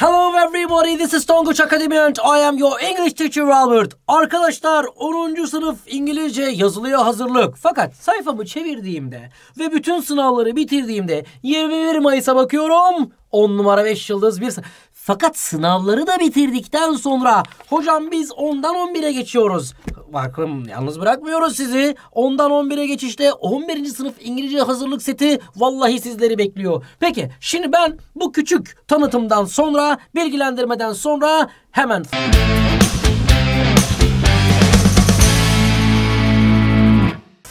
Hello everybody, this is Tonguç Academy and I am your English teacher Albert. Arkadaşlar 10. sınıf İngilizce yazılıya hazırlık. Fakat sayfamı çevirdiğimde ve bütün sınavları bitirdiğimde 21 Mayıs'a bakıyorum. 10 numara 5 yıldız bir fakat sınavları da bitirdikten sonra hocam biz 10'dan 11'e geçiyoruz. Bakın yalnız bırakmıyoruz sizi. 10'dan 11'e geçişte 11. sınıf İngilizce hazırlık seti vallahi sizleri bekliyor. Peki şimdi ben bu küçük tanıtımdan sonra bilgilendirmeden sonra hemen...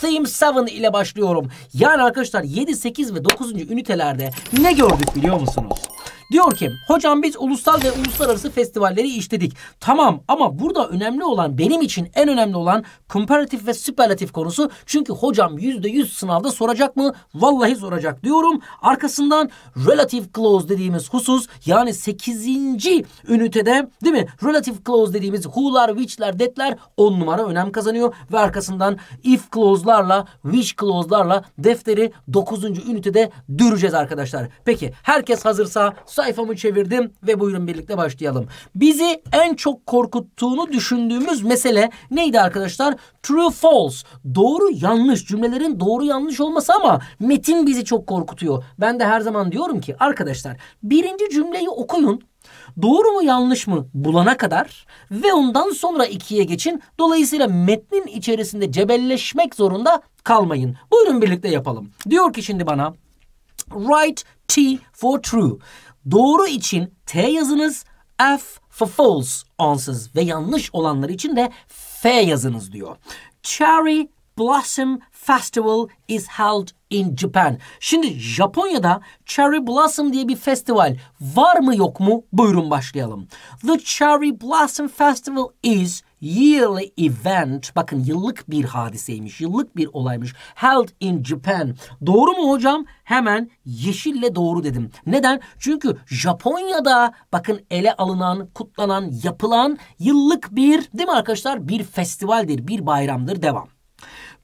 Theme 7 ile başlıyorum. Yani arkadaşlar 7, 8 ve 9. ünitelerde ne gördük biliyor musunuz? Diyor ki hocam biz ulusal ve uluslararası festivalleri işledik. Tamam ama burada önemli olan benim için en önemli olan comparative ve superlative konusu. Çünkü hocam yüzde yüz sınavda soracak mı? Vallahi soracak diyorum. Arkasından relative clause dediğimiz husus yani sekizinci ünitede değil mi? Relative clause dediğimiz who'lar, which'ler, that'ler on numara önem kazanıyor. Ve arkasından if clause'larla, which clause'larla defteri dokuzuncu ünitede düreceğiz arkadaşlar. Peki herkes hazırsa Sayfamı çevirdim ve buyurun birlikte başlayalım. Bizi en çok korkuttuğunu düşündüğümüz mesele neydi arkadaşlar? True false. Doğru yanlış cümlelerin doğru yanlış olması ama metin bizi çok korkutuyor. Ben de her zaman diyorum ki arkadaşlar birinci cümleyi okuyun. Doğru mu yanlış mı bulana kadar ve ondan sonra ikiye geçin. Dolayısıyla metnin içerisinde cebelleşmek zorunda kalmayın. Buyurun birlikte yapalım. Diyor ki şimdi bana write T for true. Doğru için T yazınız, F for false onsuz ve yanlış olanlar için de F yazınız diyor. Cherry Blossom Festival is held in Japan. Şimdi Japonya'da Cherry Blossom diye bir festival var mı yok mu? Buyurun başlayalım. The Cherry Blossom Festival is yearly event bakın yıllık bir hadiseymiş, yıllık bir olaymış. Held in Japan. Doğru mu hocam? Hemen yeşille doğru dedim. Neden? Çünkü Japonya'da bakın ele alınan, kutlanan, yapılan yıllık bir değil mi arkadaşlar? Bir festivaldir, bir bayramdır. Devam.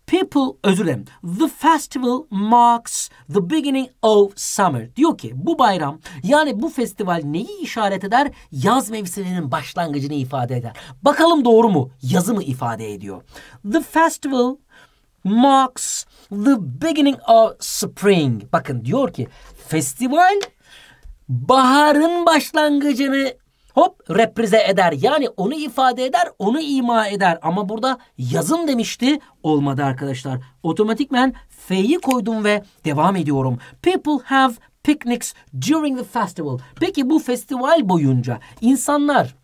People özür dilerim. The festival marks the beginning of summer. Diyor ki bu bayram yani bu festival neyi işaret eder? Yaz mevsiminin başlangıcını ifade eder. Bakalım doğru mu? Yazı mı ifade ediyor? The festival marks the beginning of spring. Bakın diyor ki festival baharın başlangıcını hop reprize eder. Yani onu ifade eder, onu ima eder. Ama burada yazın demişti olmadı arkadaşlar. Otomatikmen F'yi koydum ve devam ediyorum. People have picnics during the festival. Peki bu festival boyunca insanlar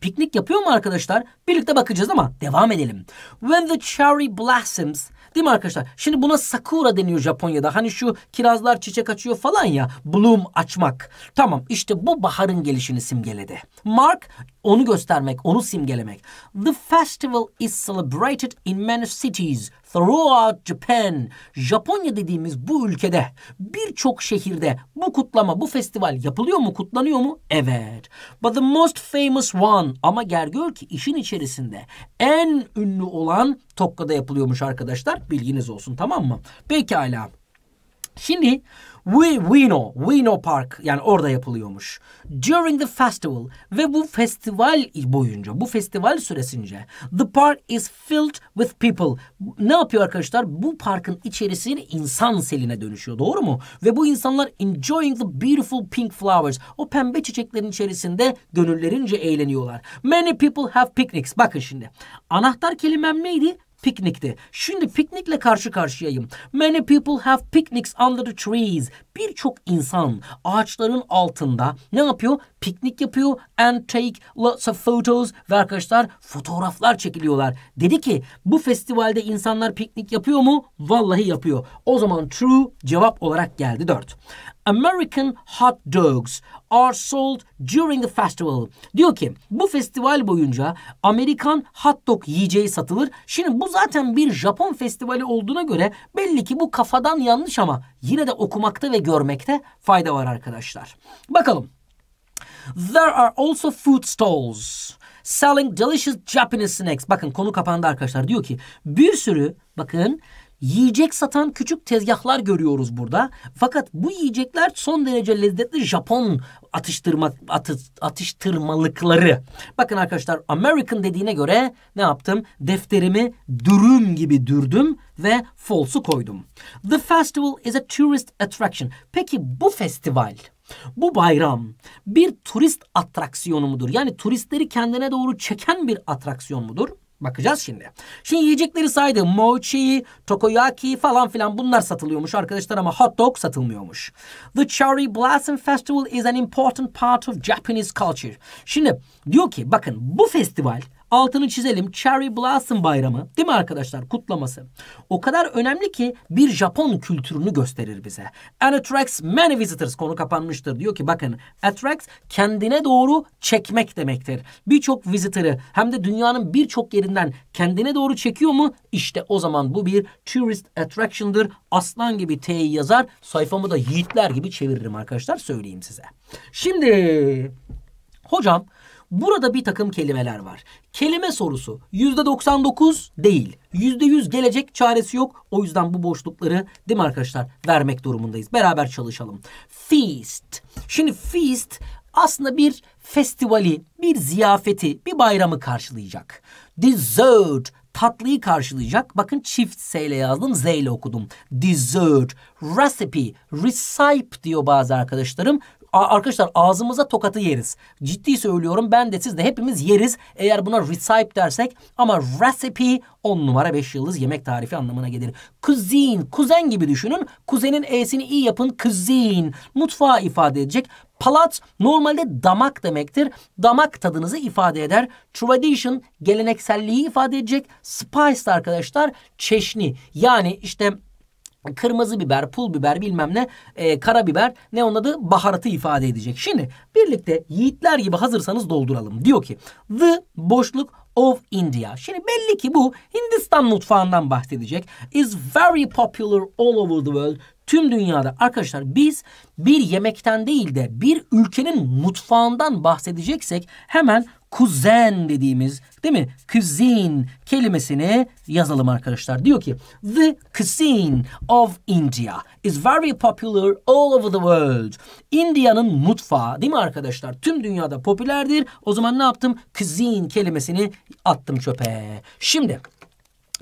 piknik yapıyor mu arkadaşlar? Birlikte bakacağız ama devam edelim. When the cherry blossoms Değil mi arkadaşlar? Şimdi buna sakura deniyor Japonya'da. Hani şu kirazlar çiçek açıyor falan ya. Bloom açmak. Tamam işte bu baharın gelişini simgeledi. Mark onu göstermek, onu simgelemek. The festival is celebrated in many cities Throughout Japan, Japonya dediğimiz bu ülkede birçok şehirde bu kutlama, bu festival yapılıyor mu, kutlanıyor mu? Evet. But the most famous one ama gel gör ki işin içerisinde en ünlü olan Tokka'da yapılıyormuş arkadaşlar. Bilginiz olsun tamam mı? Peki Pekala. Şimdi Wino, Wino Park yani orada yapılıyormuş. During the festival ve bu festival boyunca, bu festival süresince the park is filled with people. Ne yapıyor arkadaşlar? Bu parkın içerisini insan seline dönüşüyor. Doğru mu? Ve bu insanlar enjoying the beautiful pink flowers. O pembe çiçeklerin içerisinde gönüllerince eğleniyorlar. Many people have picnics. Bakın şimdi. Anahtar kelimem neydi? piknikti. Şimdi piknikle karşı karşıyayım. Many people have picnics under the trees. Birçok insan ağaçların altında ne yapıyor? Piknik yapıyor and take lots of photos ve arkadaşlar fotoğraflar çekiliyorlar. Dedi ki bu festivalde insanlar piknik yapıyor mu? Vallahi yapıyor. O zaman true cevap olarak geldi 4. American hot dogs are sold during the festival. Diyor ki bu festival boyunca Amerikan hot dog yiyeceği satılır. Şimdi bu zaten bir Japon festivali olduğuna göre belli ki bu kafadan yanlış ama yine de okumakta ve görmekte fayda var arkadaşlar. Bakalım. There are also food stalls selling delicious Japanese snacks. Bakın konu kapandı arkadaşlar. Diyor ki bir sürü bakın yiyecek satan küçük tezgahlar görüyoruz burada. Fakat bu yiyecekler son derece lezzetli Japon atıştırma atı, atıştırmalıkları. Bakın arkadaşlar American dediğine göre ne yaptım? Defterimi dürüm gibi dürdüm ve false'u koydum. The festival is a tourist attraction. Peki bu festival bu bayram bir turist atraksiyonu mudur? Yani turistleri kendine doğru çeken bir atraksiyon mudur? Bakacağız şimdi. Şimdi yiyecekleri saydım. Mochi, takoyaki falan filan bunlar satılıyormuş arkadaşlar ama hot dog satılmıyormuş. The Cherry Blossom Festival is an important part of Japanese culture. Şimdi diyor ki bakın bu festival altını çizelim. Cherry Blossom Bayramı değil mi arkadaşlar kutlaması? O kadar önemli ki bir Japon kültürünü gösterir bize. And attracts many visitors konu kapanmıştır. Diyor ki bakın attracts kendine doğru çekmek demektir. Birçok visitor'ı hem de dünyanın birçok yerinden kendine doğru çekiyor mu? İşte o zaman bu bir tourist attraction'dır. Aslan gibi T'yi yazar. Sayfamı da yiğitler gibi çeviririm arkadaşlar söyleyeyim size. Şimdi hocam Burada bir takım kelimeler var. Kelime sorusu %99 değil. %100 gelecek çaresi yok. O yüzden bu boşlukları değil mi arkadaşlar vermek durumundayız. Beraber çalışalım. Feast. Şimdi feast aslında bir festivali, bir ziyafeti, bir bayramı karşılayacak. Dessert tatlıyı karşılayacak. Bakın çift S ile yazdım, Z ile okudum. Dessert, recipe, recipe diyor bazı arkadaşlarım arkadaşlar ağzımıza tokatı yeriz. Ciddi söylüyorum ben de siz de hepimiz yeriz. Eğer buna recipe dersek ama recipe on numara beş yıldız yemek tarifi anlamına gelir. Cuisine kuzen gibi düşünün. Kuzenin e'sini iyi yapın. Cuisine Mutfağı ifade edecek. Palat normalde damak demektir. Damak tadınızı ifade eder. Tradition gelenekselliği ifade edecek. Spice arkadaşlar çeşni. Yani işte kırmızı biber, pul biber bilmem ne, e, karabiber ne onun adı baharatı ifade edecek. Şimdi birlikte yiğitler gibi hazırsanız dolduralım. Diyor ki the boşluk of India. Şimdi belli ki bu Hindistan mutfağından bahsedecek. Is very popular all over the world. Tüm dünyada arkadaşlar biz bir yemekten değil de bir ülkenin mutfağından bahsedeceksek hemen kuzen dediğimiz değil mi? Cuisine kelimesini yazalım arkadaşlar. Diyor ki the cuisine of India is very popular all over the world. India'nın mutfağı değil mi arkadaşlar? Tüm dünyada popülerdir. O zaman ne yaptım? Cuisine kelimesini attım çöpe. Şimdi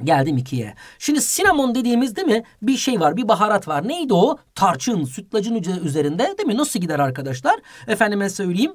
Geldim ikiye. Şimdi sinamon dediğimiz değil mi bir şey var bir baharat var. Neydi o? Tarçın sütlacın üzerinde değil mi? Nasıl gider arkadaşlar? Efendime söyleyeyim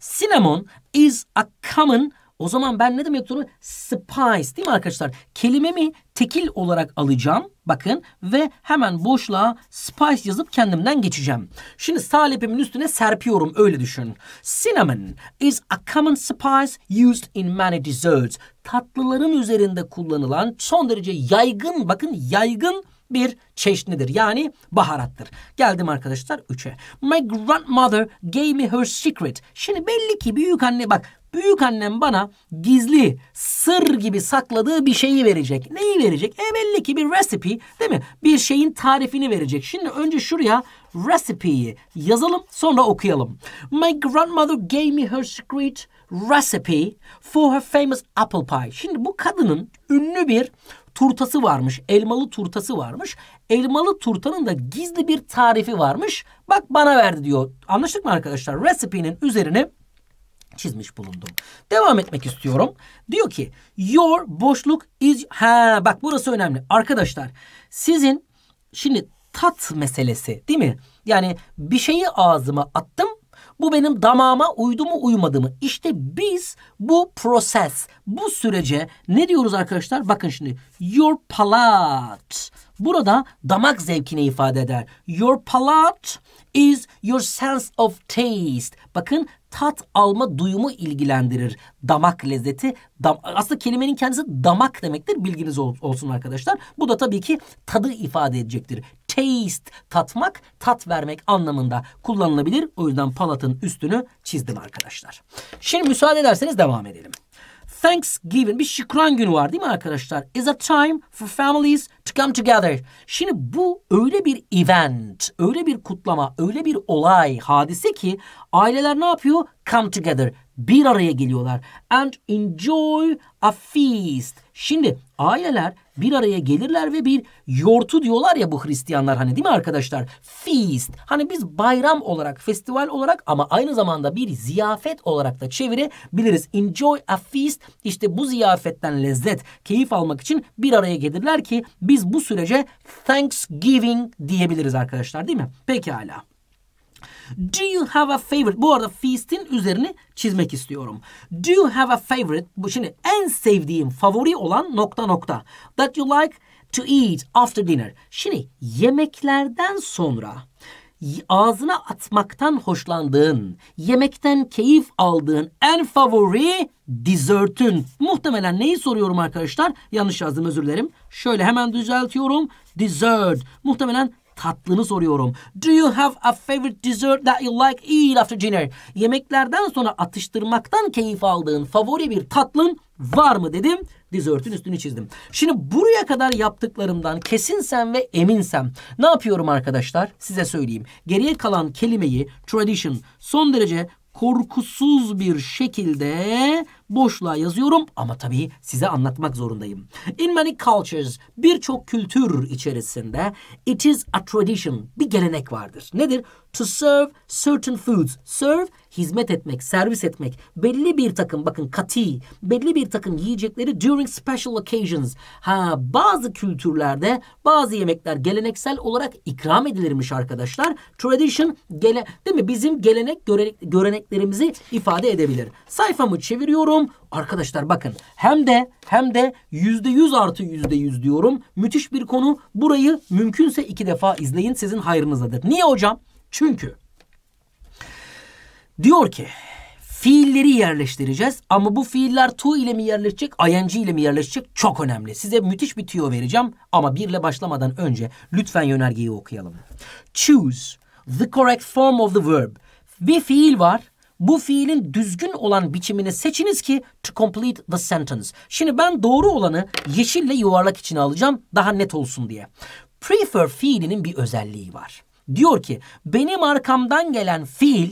Cinnamon is a common o zaman ben ne demek zorundayım? Spice değil mi arkadaşlar? Kelimemi tekil olarak alacağım. Bakın ve hemen boşluğa spice yazıp kendimden geçeceğim. Şimdi salepimin üstüne serpiyorum öyle düşün. Cinnamon is a common spice used in many desserts. Tatlıların üzerinde kullanılan son derece yaygın bakın yaygın bir çeşnidir. Yani baharattır. Geldim arkadaşlar 3'e. My grandmother gave me her secret. Şimdi belli ki büyük anne bak büyük annem bana gizli sır gibi sakladığı bir şeyi verecek. Neyi verecek? E belli ki bir recipe değil mi? Bir şeyin tarifini verecek. Şimdi önce şuraya recipe'yi yazalım sonra okuyalım. My grandmother gave me her secret recipe for her famous apple pie. Şimdi bu kadının ünlü bir turtası varmış. Elmalı turtası varmış. Elmalı turtanın da gizli bir tarifi varmış. Bak bana verdi diyor. Anlaştık mı arkadaşlar? Recipe'nin üzerine çizmiş bulundum. Devam etmek istiyorum. Diyor ki your boşluk is ha bak burası önemli. Arkadaşlar sizin şimdi tat meselesi değil mi? Yani bir şeyi ağzıma attım bu benim damağıma uydu mu uymadı mı? İşte biz bu proses, bu sürece ne diyoruz arkadaşlar? Bakın şimdi your palate. Burada damak zevkini ifade eder. Your palate is your sense of taste. Bakın tat alma duyumu ilgilendirir. Damak lezzeti. Dam Aslında kelimenin kendisi damak demektir. Bilginiz ol olsun arkadaşlar. Bu da tabii ki tadı ifade edecektir. Taste, tatmak, tat vermek anlamında kullanılabilir. O yüzden palatın üstünü çizdim arkadaşlar. Şimdi müsaade ederseniz devam edelim. Thanksgiving bir şükran günü var değil mi arkadaşlar? Is a time for families to come together. Şimdi bu öyle bir event, öyle bir kutlama, öyle bir olay, hadise ki aileler ne yapıyor? Come together. Bir araya geliyorlar. And enjoy a feast Şimdi aileler bir araya gelirler ve bir yortu diyorlar ya bu Hristiyanlar hani değil mi arkadaşlar? Feast. Hani biz bayram olarak, festival olarak ama aynı zamanda bir ziyafet olarak da çevirebiliriz. Enjoy a feast. İşte bu ziyafetten lezzet, keyif almak için bir araya gelirler ki biz bu sürece Thanksgiving diyebiliriz arkadaşlar değil mi? Pekala. Do you have a favorite? Bu arada feast'in üzerine çizmek istiyorum. Do you have a favorite? Bu şimdi en sevdiğim, favori olan nokta nokta. That you like to eat after dinner. Şimdi yemeklerden sonra ağzına atmaktan hoşlandığın, yemekten keyif aldığın en favori dessert'ün. Muhtemelen neyi soruyorum arkadaşlar? Yanlış yazdım özür dilerim. Şöyle hemen düzeltiyorum. Dessert. Muhtemelen Tatlını soruyorum. Do you have a favorite dessert that you like eat after dinner? Yemeklerden sonra atıştırmaktan keyif aldığın favori bir tatlın var mı dedim. Dizörtün üstünü çizdim. Şimdi buraya kadar yaptıklarımdan kesinsem ve eminsem ne yapıyorum arkadaşlar? Size söyleyeyim. Geriye kalan kelimeyi tradition son derece korkusuz bir şekilde boşluğa yazıyorum ama tabii size anlatmak zorundayım. In many cultures birçok kültür içerisinde it is a tradition bir gelenek vardır. Nedir? To serve certain foods. Serve hizmet etmek, servis etmek. Belli bir takım bakın kati, belli bir takım yiyecekleri during special occasions. Ha bazı kültürlerde bazı yemekler geleneksel olarak ikram edilirmiş arkadaşlar. Tradition gele değil mi? Bizim gelenek görenek, göreneklerimizi ifade edebilir. Sayfamı çeviriyorum diyorum. Arkadaşlar bakın hem de hem de yüzde yüz artı yüzde yüz diyorum. Müthiş bir konu. Burayı mümkünse iki defa izleyin sizin hayrınızadır. Niye hocam? Çünkü diyor ki fiilleri yerleştireceğiz ama bu fiiller to ile mi yerleşecek, ing ile mi yerleşecek çok önemli. Size müthiş bir tüyo vereceğim ama birle başlamadan önce lütfen yönergeyi okuyalım. Choose the correct form of the verb. Bir fiil var bu fiilin düzgün olan biçimini seçiniz ki to complete the sentence. Şimdi ben doğru olanı yeşille yuvarlak içine alacağım daha net olsun diye. Prefer fiilinin bir özelliği var. Diyor ki benim arkamdan gelen fiil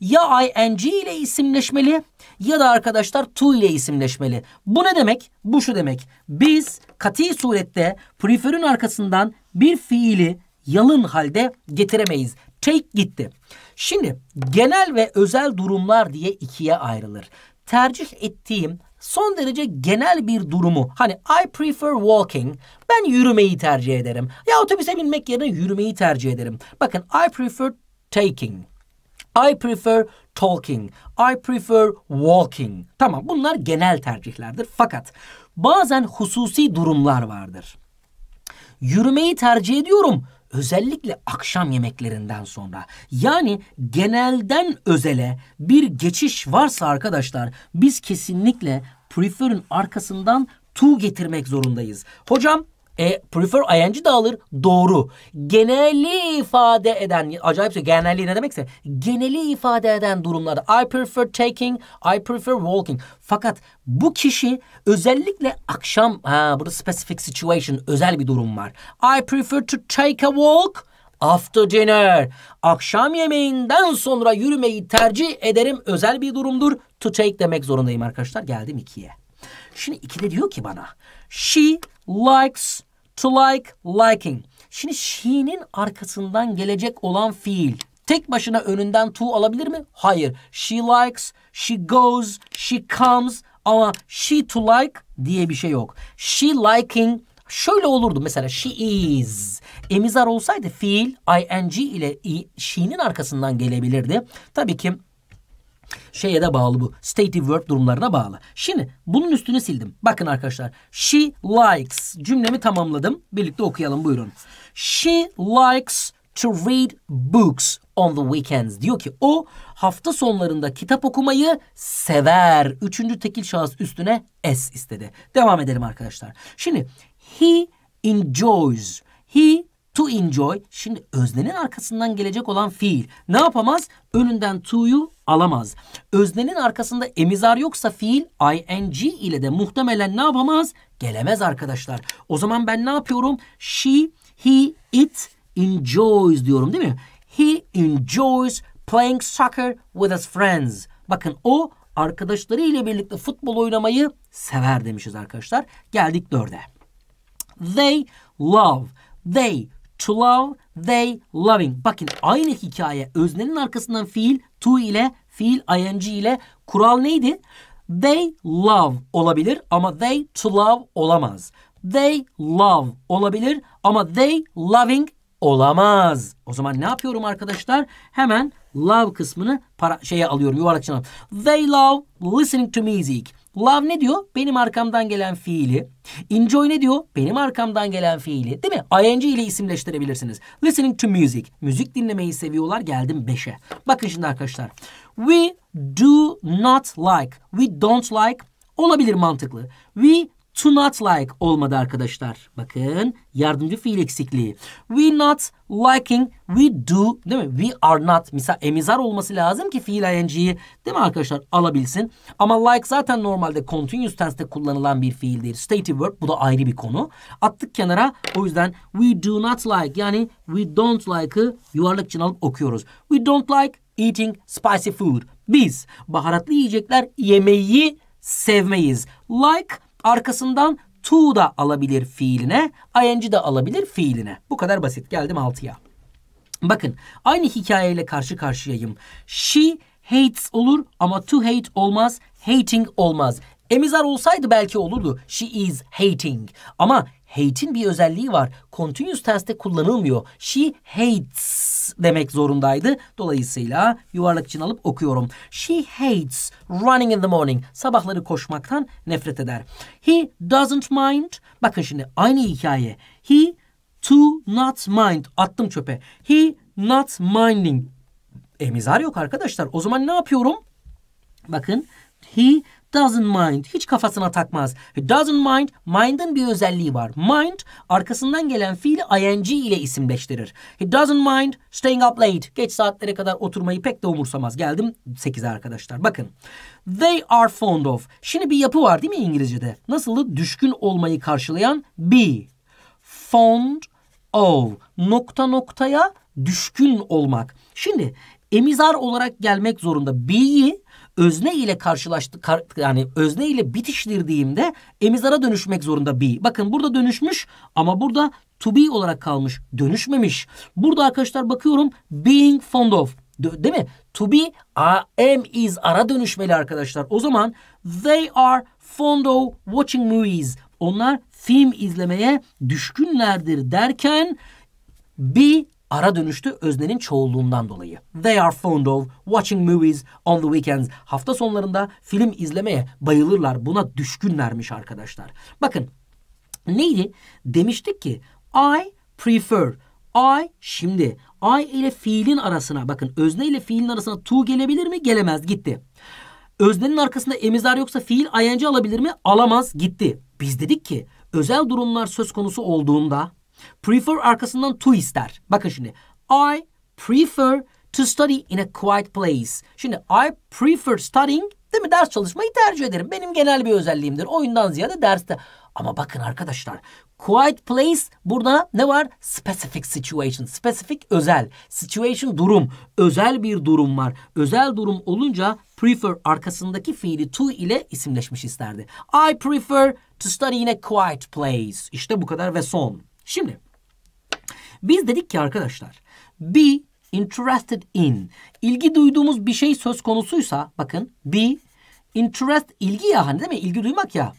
ya ing ile isimleşmeli ya da arkadaşlar to ile isimleşmeli. Bu ne demek? Bu şu demek. Biz kati surette preferin arkasından bir fiili yalın halde getiremeyiz. Take gitti. Şimdi genel ve özel durumlar diye ikiye ayrılır. Tercih ettiğim son derece genel bir durumu hani I prefer walking ben yürümeyi tercih ederim ya otobüse binmek yerine yürümeyi tercih ederim. Bakın I prefer taking. I prefer talking. I prefer walking. Tamam bunlar genel tercihlerdir fakat bazen hususi durumlar vardır. Yürümeyi tercih ediyorum özellikle akşam yemeklerinden sonra yani genelden özele bir geçiş varsa arkadaşlar biz kesinlikle prefer'ın arkasından tu getirmek zorundayız. Hocam e, prefer ing de alır. Doğru. Geneli ifade eden, acayip şey genelliği ne demekse. Geneli ifade eden durumlarda I prefer taking, I prefer walking. Fakat bu kişi özellikle akşam, ha, burada specific situation, özel bir durum var. I prefer to take a walk after dinner. Akşam yemeğinden sonra yürümeyi tercih ederim. Özel bir durumdur. To take demek zorundayım arkadaşlar. Geldim ikiye. Şimdi ikide diyor ki bana. She likes, to like, liking. Şimdi she'nin arkasından gelecek olan fiil. Tek başına önünden to alabilir mi? Hayır. She likes, she goes, she comes ama she to like diye bir şey yok. She liking şöyle olurdu mesela she is. Emizar olsaydı fiil ing ile she'nin arkasından gelebilirdi. Tabii ki Şeye de bağlı bu. Stative verb durumlarına bağlı. Şimdi bunun üstünü sildim. Bakın arkadaşlar. She likes. Cümlemi tamamladım. Birlikte okuyalım buyurun. She likes to read books on the weekends. Diyor ki o hafta sonlarında kitap okumayı sever. Üçüncü tekil şahıs üstüne s istedi. Devam edelim arkadaşlar. Şimdi he enjoys. He To enjoy şimdi öznenin arkasından gelecek olan fiil. Ne yapamaz? Önünden to'yu alamaz. Öznenin arkasında emizar yoksa fiil ing ile de muhtemelen ne yapamaz? Gelemez arkadaşlar. O zaman ben ne yapıyorum? She, he, it enjoys diyorum değil mi? He enjoys playing soccer with his friends. Bakın o arkadaşları ile birlikte futbol oynamayı sever demişiz arkadaşlar. Geldik dörde. They love. They To love, they loving. Bakın aynı hikaye. Öznenin arkasından fiil to ile fiil ing ile kural neydi? They love olabilir ama they to love olamaz. They love olabilir ama they loving olamaz. O zaman ne yapıyorum arkadaşlar? Hemen love kısmını para şeye alıyorum yuvarlak içine. They love listening to music. Love ne diyor? Benim arkamdan gelen fiili. Enjoy ne diyor? Benim arkamdan gelen fiili. Değil mi? ING ile isimleştirebilirsiniz. Listening to music. Müzik dinlemeyi seviyorlar. Geldim 5'e. Bakın şimdi arkadaşlar. We do not like. We don't like. Olabilir mantıklı. We to not like olmadı arkadaşlar. Bakın yardımcı fiil eksikliği. We not liking, we do değil mi? We are not. Misal emizar olması lazım ki fiil ing'yi değil mi arkadaşlar alabilsin. Ama like zaten normalde continuous tense'te kullanılan bir fiildir. Stative verb bu da ayrı bir konu. Attık kenara o yüzden we do not like yani we don't like'ı yuvarlak için alıp okuyoruz. We don't like eating spicy food. Biz baharatlı yiyecekler yemeği sevmeyiz. Like Arkasından to da alabilir fiiline, ing de alabilir fiiline. Bu kadar basit. Geldim 6'ya. Bakın aynı hikayeyle karşı karşıyayım. She hates olur ama to hate olmaz, hating olmaz. Emizar olsaydı belki olurdu. She is hating. Ama hate'in bir özelliği var. Continuous tense'te kullanılmıyor. She hates demek zorundaydı. Dolayısıyla yuvarlak için alıp okuyorum. She hates running in the morning. Sabahları koşmaktan nefret eder. He doesn't mind. Bakın şimdi aynı hikaye. He to not mind. Attım çöpe. He not minding. Emizar yok arkadaşlar. O zaman ne yapıyorum? Bakın he Doesn't mind. Hiç kafasına takmaz. Doesn't mind. Mind'ın bir özelliği var. Mind arkasından gelen fiili ing ile isimleştirir. He doesn't mind staying up late. Geç saatlere kadar oturmayı pek de umursamaz. Geldim 8'e arkadaşlar. Bakın. They are fond of. Şimdi bir yapı var değil mi İngilizce'de? Nasıl düşkün olmayı karşılayan be. Fond of. Nokta noktaya düşkün olmak. Şimdi emizar olarak gelmek zorunda. Be'yi özne ile karşılaştı kar, yani özne ile bitiştirdiğimde emizara dönüşmek zorunda be. Bakın burada dönüşmüş ama burada to be olarak kalmış. Dönüşmemiş. Burada arkadaşlar bakıyorum being fond of. Değil mi? To be am is ara dönüşmeli arkadaşlar. O zaman they are fond of watching movies. Onlar film izlemeye düşkünlerdir derken be ara dönüştü öznenin çoğulluğundan dolayı. They are fond of watching movies on the weekends. Hafta sonlarında film izlemeye bayılırlar. Buna düşkünlermiş arkadaşlar. Bakın neydi? Demiştik ki I prefer. I şimdi I ile fiilin arasına bakın özne ile fiilin arasına to gelebilir mi? Gelemez gitti. Öznenin arkasında emizar yoksa fiil ing alabilir mi? Alamaz gitti. Biz dedik ki özel durumlar söz konusu olduğunda Prefer arkasından to ister. Bakın şimdi. I prefer to study in a quiet place. Şimdi I prefer studying değil mi? Ders çalışmayı tercih ederim. Benim genel bir özelliğimdir. Oyundan ziyade derste. Ama bakın arkadaşlar. Quiet place burada ne var? Specific situation. Specific özel. Situation durum. Özel bir durum var. Özel durum olunca prefer arkasındaki fiili to ile isimleşmiş isterdi. I prefer to study in a quiet place. İşte bu kadar ve son. Şimdi biz dedik ki arkadaşlar be interested in ilgi duyduğumuz bir şey söz konusuysa bakın be interest ilgi ya hani değil mi? Ilgi duymak ya.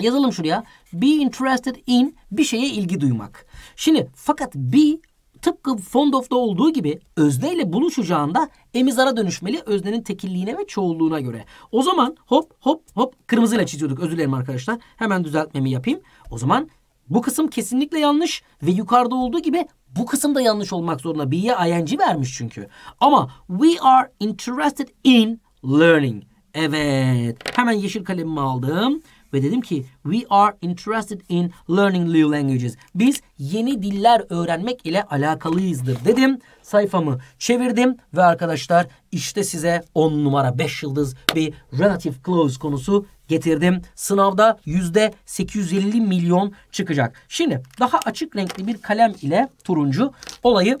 Yazalım şuraya. Be interested in bir şeye ilgi duymak. Şimdi fakat be tıpkı fond of'da olduğu gibi özneyle buluşacağında emizara dönüşmeli öznenin tekilliğine ve çoğulluğuna göre. O zaman hop hop hop kırmızıyla çiziyorduk özür dilerim arkadaşlar. Hemen düzeltmemi yapayım. O zaman bu kısım kesinlikle yanlış ve yukarıda olduğu gibi bu kısım da yanlış olmak zorunda. Be'ye ing vermiş çünkü. Ama we are interested in learning. Evet. Hemen yeşil kalemimi aldım. Ve dedim ki we are interested in learning new languages. Biz yeni diller öğrenmek ile alakalıyızdır dedim. Sayfamı çevirdim ve arkadaşlar işte size 10 numara 5 yıldız bir relative close konusu getirdim. Sınavda yüzde 850 milyon çıkacak. Şimdi daha açık renkli bir kalem ile turuncu olayı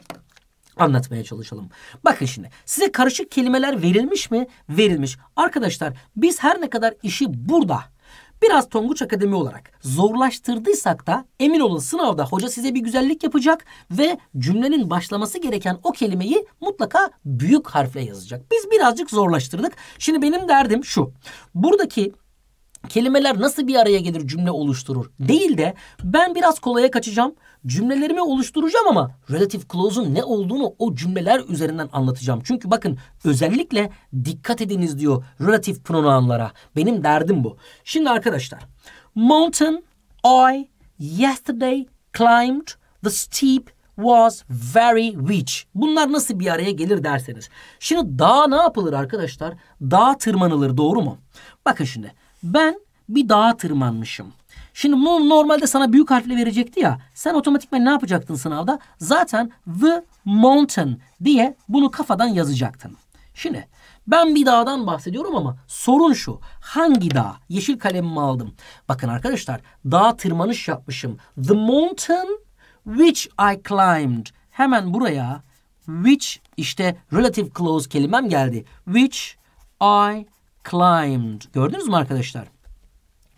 anlatmaya çalışalım. Bakın şimdi size karışık kelimeler verilmiş mi? Verilmiş. Arkadaşlar biz her ne kadar işi burada Biraz Tonguç Akademi olarak zorlaştırdıysak da emin olun sınavda hoca size bir güzellik yapacak ve cümlenin başlaması gereken o kelimeyi mutlaka büyük harfle yazacak. Biz birazcık zorlaştırdık. Şimdi benim derdim şu. Buradaki kelimeler nasıl bir araya gelir cümle oluşturur değil de ben biraz kolaya kaçacağım cümlelerimi oluşturacağım ama relative clause'un ne olduğunu o cümleler üzerinden anlatacağım. Çünkü bakın özellikle dikkat ediniz diyor relative pronounlara. Benim derdim bu. Şimdi arkadaşlar mountain I yesterday climbed the steep was very rich. Bunlar nasıl bir araya gelir derseniz. Şimdi dağ ne yapılır arkadaşlar? Dağ tırmanılır doğru mu? Bakın şimdi ben bir dağa tırmanmışım. Şimdi mum normalde sana büyük harfle verecekti ya. Sen otomatikman ne yapacaktın sınavda? Zaten the mountain diye bunu kafadan yazacaktın. Şimdi ben bir dağdan bahsediyorum ama sorun şu. Hangi dağ? Yeşil kalemimi aldım. Bakın arkadaşlar dağ tırmanış yapmışım. The mountain which I climbed. Hemen buraya which işte relative clause kelimem geldi. Which I climbed. Gördünüz mü arkadaşlar?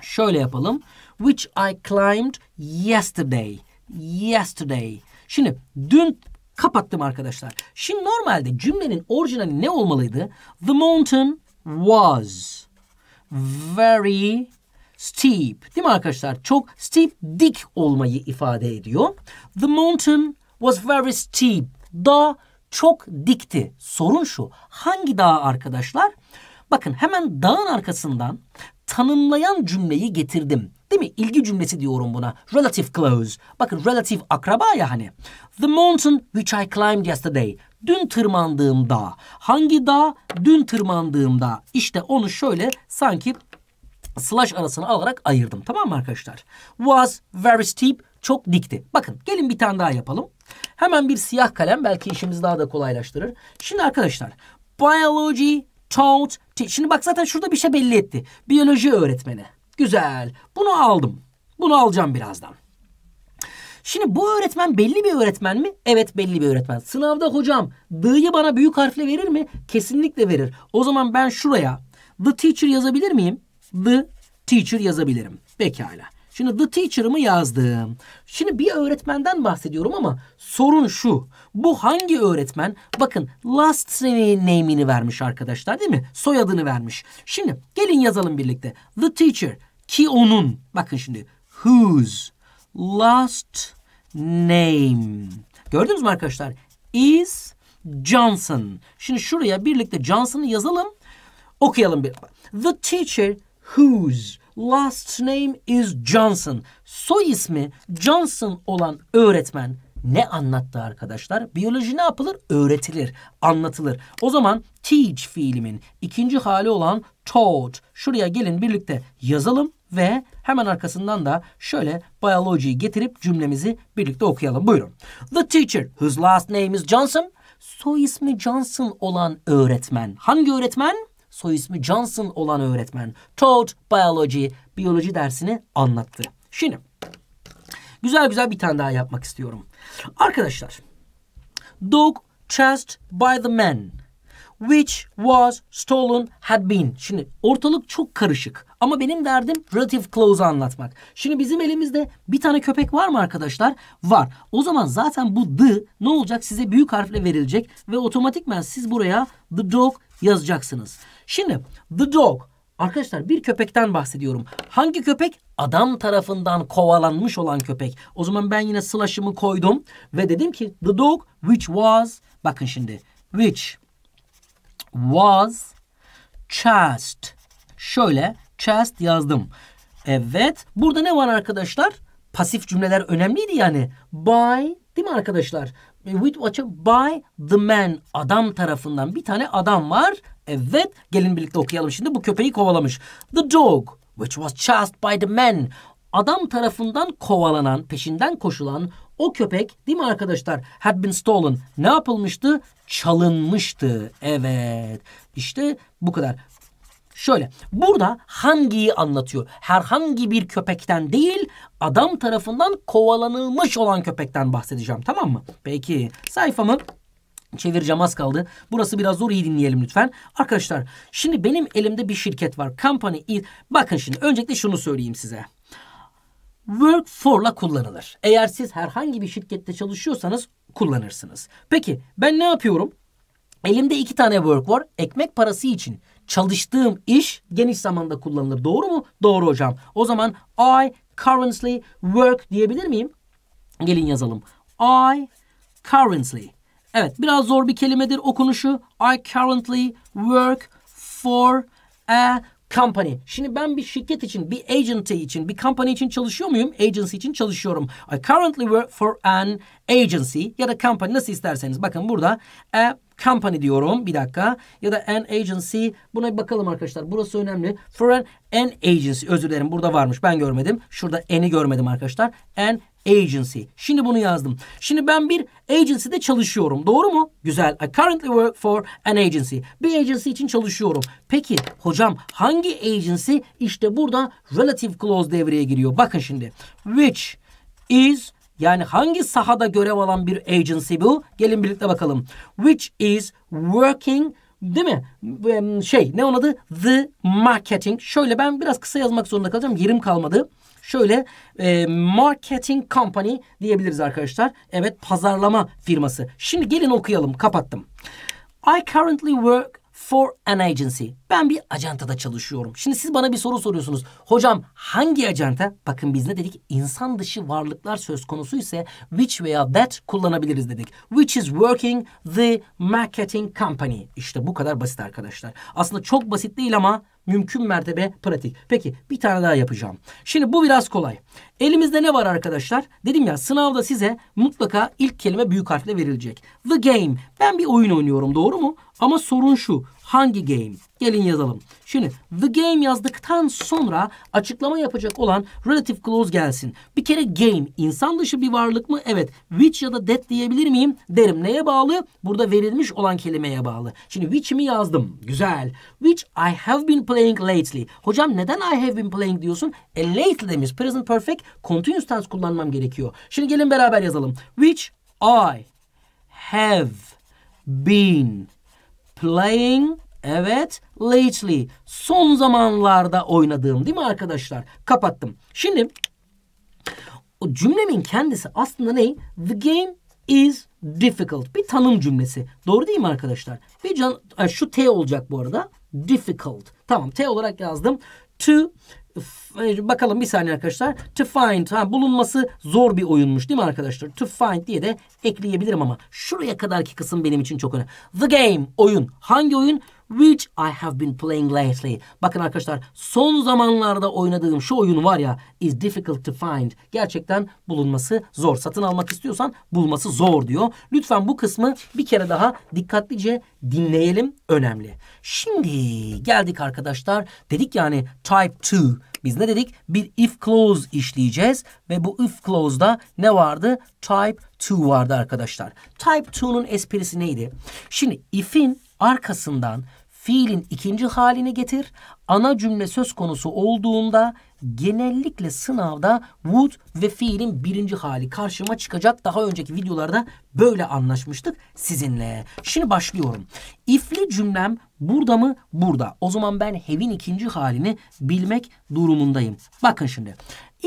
Şöyle yapalım. Which I climbed yesterday. Yesterday. Şimdi dün kapattım arkadaşlar. Şimdi normalde cümlenin orijinali ne olmalıydı? The mountain was very steep. Değil mi arkadaşlar? Çok steep dik olmayı ifade ediyor. The mountain was very steep. Dağ çok dikti. Sorun şu. Hangi dağ arkadaşlar? Arkadaşlar Bakın hemen dağın arkasından tanımlayan cümleyi getirdim. Değil mi? İlgi cümlesi diyorum buna. Relative close. Bakın relative akraba ya hani. The mountain which I climbed yesterday. Dün tırmandığım dağ. Hangi dağ? Dün tırmandığım dağ. İşte onu şöyle sanki slash arasına alarak ayırdım. Tamam mı arkadaşlar? Was very steep. Çok dikti. Bakın gelin bir tane daha yapalım. Hemen bir siyah kalem belki işimizi daha da kolaylaştırır. Şimdi arkadaşlar biology Taught. Şimdi bak zaten şurada bir şey belli etti. Biyoloji öğretmeni. Güzel. Bunu aldım. Bunu alacağım birazdan. Şimdi bu öğretmen belli bir öğretmen mi? Evet belli bir öğretmen. Sınavda hocam D'yi bana büyük harfle verir mi? Kesinlikle verir. O zaman ben şuraya the teacher yazabilir miyim? The teacher yazabilirim. Pekala. Şimdi the teacher'ımı yazdım. Şimdi bir öğretmenden bahsediyorum ama sorun şu. Bu hangi öğretmen? Bakın last name'ini vermiş arkadaşlar değil mi? Soyadını vermiş. Şimdi gelin yazalım birlikte. The teacher ki onun. Bakın şimdi whose last name. Gördünüz mü arkadaşlar? Is Johnson. Şimdi şuraya birlikte Johnson'ı yazalım. Okuyalım bir. The teacher whose Last name is Johnson. Soy ismi Johnson olan öğretmen ne anlattı arkadaşlar? Biyoloji ne yapılır? Öğretilir, anlatılır. O zaman teach fiilimin ikinci hali olan taught. Şuraya gelin birlikte yazalım ve hemen arkasından da şöyle biology'yi getirip cümlemizi birlikte okuyalım. Buyurun. The teacher whose last name is Johnson, soy ismi Johnson olan öğretmen. Hangi öğretmen? soy ismi Johnson olan öğretmen Taught Biology biyoloji dersini anlattı. Şimdi güzel güzel bir tane daha yapmak istiyorum. Arkadaşlar Dog chased by the man which was stolen had been. Şimdi ortalık çok karışık ama benim derdim relative clause'u anlatmak. Şimdi bizim elimizde bir tane köpek var mı arkadaşlar? Var. O zaman zaten bu the ne olacak size büyük harfle verilecek ve otomatikmen siz buraya the dog yazacaksınız. Şimdi the dog Arkadaşlar bir köpekten bahsediyorum. Hangi köpek? Adam tarafından kovalanmış olan köpek. O zaman ben yine slash'ımı koydum ve dedim ki the dog which was bakın şimdi which was chased. Şöyle chased yazdım. Evet. Burada ne var arkadaşlar? Pasif cümleler önemliydi yani. By değil mi arkadaşlar? With by the man adam tarafından bir tane adam var Evet, gelin birlikte okuyalım şimdi. Bu köpeği kovalamış. The dog, which was chased by the man. Adam tarafından kovalanan, peşinden koşulan o köpek değil mi arkadaşlar? Had been stolen. Ne yapılmıştı? Çalınmıştı. Evet. İşte bu kadar. Şöyle burada hangiyi anlatıyor? Herhangi bir köpekten değil adam tarafından kovalanılmış olan köpekten bahsedeceğim tamam mı? Peki sayfamın çevireceğim az kaldı. Burası biraz zor iyi dinleyelim lütfen. Arkadaşlar şimdi benim elimde bir şirket var. Company is... Bakın şimdi öncelikle şunu söyleyeyim size. Work for'la kullanılır. Eğer siz herhangi bir şirkette çalışıyorsanız kullanırsınız. Peki ben ne yapıyorum? Elimde iki tane work var. Ekmek parası için çalıştığım iş geniş zamanda kullanılır. Doğru mu? Doğru hocam. O zaman I currently work diyebilir miyim? Gelin yazalım. I currently Evet biraz zor bir kelimedir okunuşu. I currently work for a company. Şimdi ben bir şirket için, bir agency için, bir company için çalışıyor muyum? Agency için çalışıyorum. I currently work for an agency ya da company nasıl isterseniz. Bakın burada a company diyorum. Bir dakika. Ya da an agency. Buna bir bakalım arkadaşlar. Burası önemli. For an, an agency. Özür dilerim. Burada varmış. Ben görmedim. Şurada an'i görmedim arkadaşlar. An agency. Şimdi bunu yazdım. Şimdi ben bir agency'de çalışıyorum. Doğru mu? Güzel. I currently work for an agency. Bir agency için çalışıyorum. Peki hocam hangi agency? İşte burada relative clause devreye giriyor. Bakın şimdi. Which is yani hangi sahada görev alan bir agency bu? Gelin birlikte bakalım. Which is working değil mi? Şey ne onun adı? The marketing. Şöyle ben biraz kısa yazmak zorunda kalacağım. Yerim kalmadı. Şöyle e, marketing company diyebiliriz arkadaşlar. Evet pazarlama firması. Şimdi gelin okuyalım kapattım. I currently work for an agency. Ben bir ajantada çalışıyorum. Şimdi siz bana bir soru soruyorsunuz. Hocam hangi ajanta? Bakın biz ne dedik? İnsan dışı varlıklar söz konusu ise which veya that kullanabiliriz dedik. Which is working the marketing company. İşte bu kadar basit arkadaşlar. Aslında çok basit değil ama mümkün mertebe pratik. Peki bir tane daha yapacağım. Şimdi bu biraz kolay. Elimizde ne var arkadaşlar? Dedim ya sınavda size mutlaka ilk kelime büyük harfle verilecek. The game. Ben bir oyun oynuyorum doğru mu? Ama sorun şu. Hangi game? Gelin yazalım. Şimdi the game yazdıktan sonra açıklama yapacak olan relative clause gelsin. Bir kere game insan dışı bir varlık mı? Evet. Which ya da that diyebilir miyim? Derim. Neye bağlı? Burada verilmiş olan kelimeye bağlı. Şimdi which'imi yazdım. Güzel. Which I have been playing lately. Hocam neden I have been playing diyorsun? E lately demiş. Present perfect continuous tense kullanmam gerekiyor. Şimdi gelin beraber yazalım. Which I have been playing Evet lately son zamanlarda oynadığım değil mi arkadaşlar? Kapattım. Şimdi o cümlemin kendisi aslında ne? The game is difficult. Bir tanım cümlesi. Doğru değil mi arkadaşlar? Bir can, şu T olacak bu arada. Difficult. Tamam T olarak yazdım. To e, bakalım bir saniye arkadaşlar. To find ha bulunması zor bir oyunmuş değil mi arkadaşlar? To find diye de ekleyebilirim ama şuraya kadarki kısım benim için çok önemli. The game oyun. Hangi oyun? which I have been playing lately. Bakın arkadaşlar son zamanlarda oynadığım şu oyun var ya is difficult to find. Gerçekten bulunması zor. Satın almak istiyorsan bulması zor diyor. Lütfen bu kısmı bir kere daha dikkatlice dinleyelim. Önemli. Şimdi geldik arkadaşlar. Dedik yani type 2. Biz ne dedik? Bir if clause işleyeceğiz ve bu if clause'da ne vardı? Type 2 vardı arkadaşlar. Type 2'nun esprisi neydi? Şimdi if'in arkasından fiilin ikinci halini getir. Ana cümle söz konusu olduğunda genellikle sınavda would ve fiilin birinci hali karşıma çıkacak. Daha önceki videolarda böyle anlaşmıştık sizinle. Şimdi başlıyorum. If'li cümlem burada mı? Burada. O zaman ben have'in ikinci halini bilmek durumundayım. Bakın şimdi.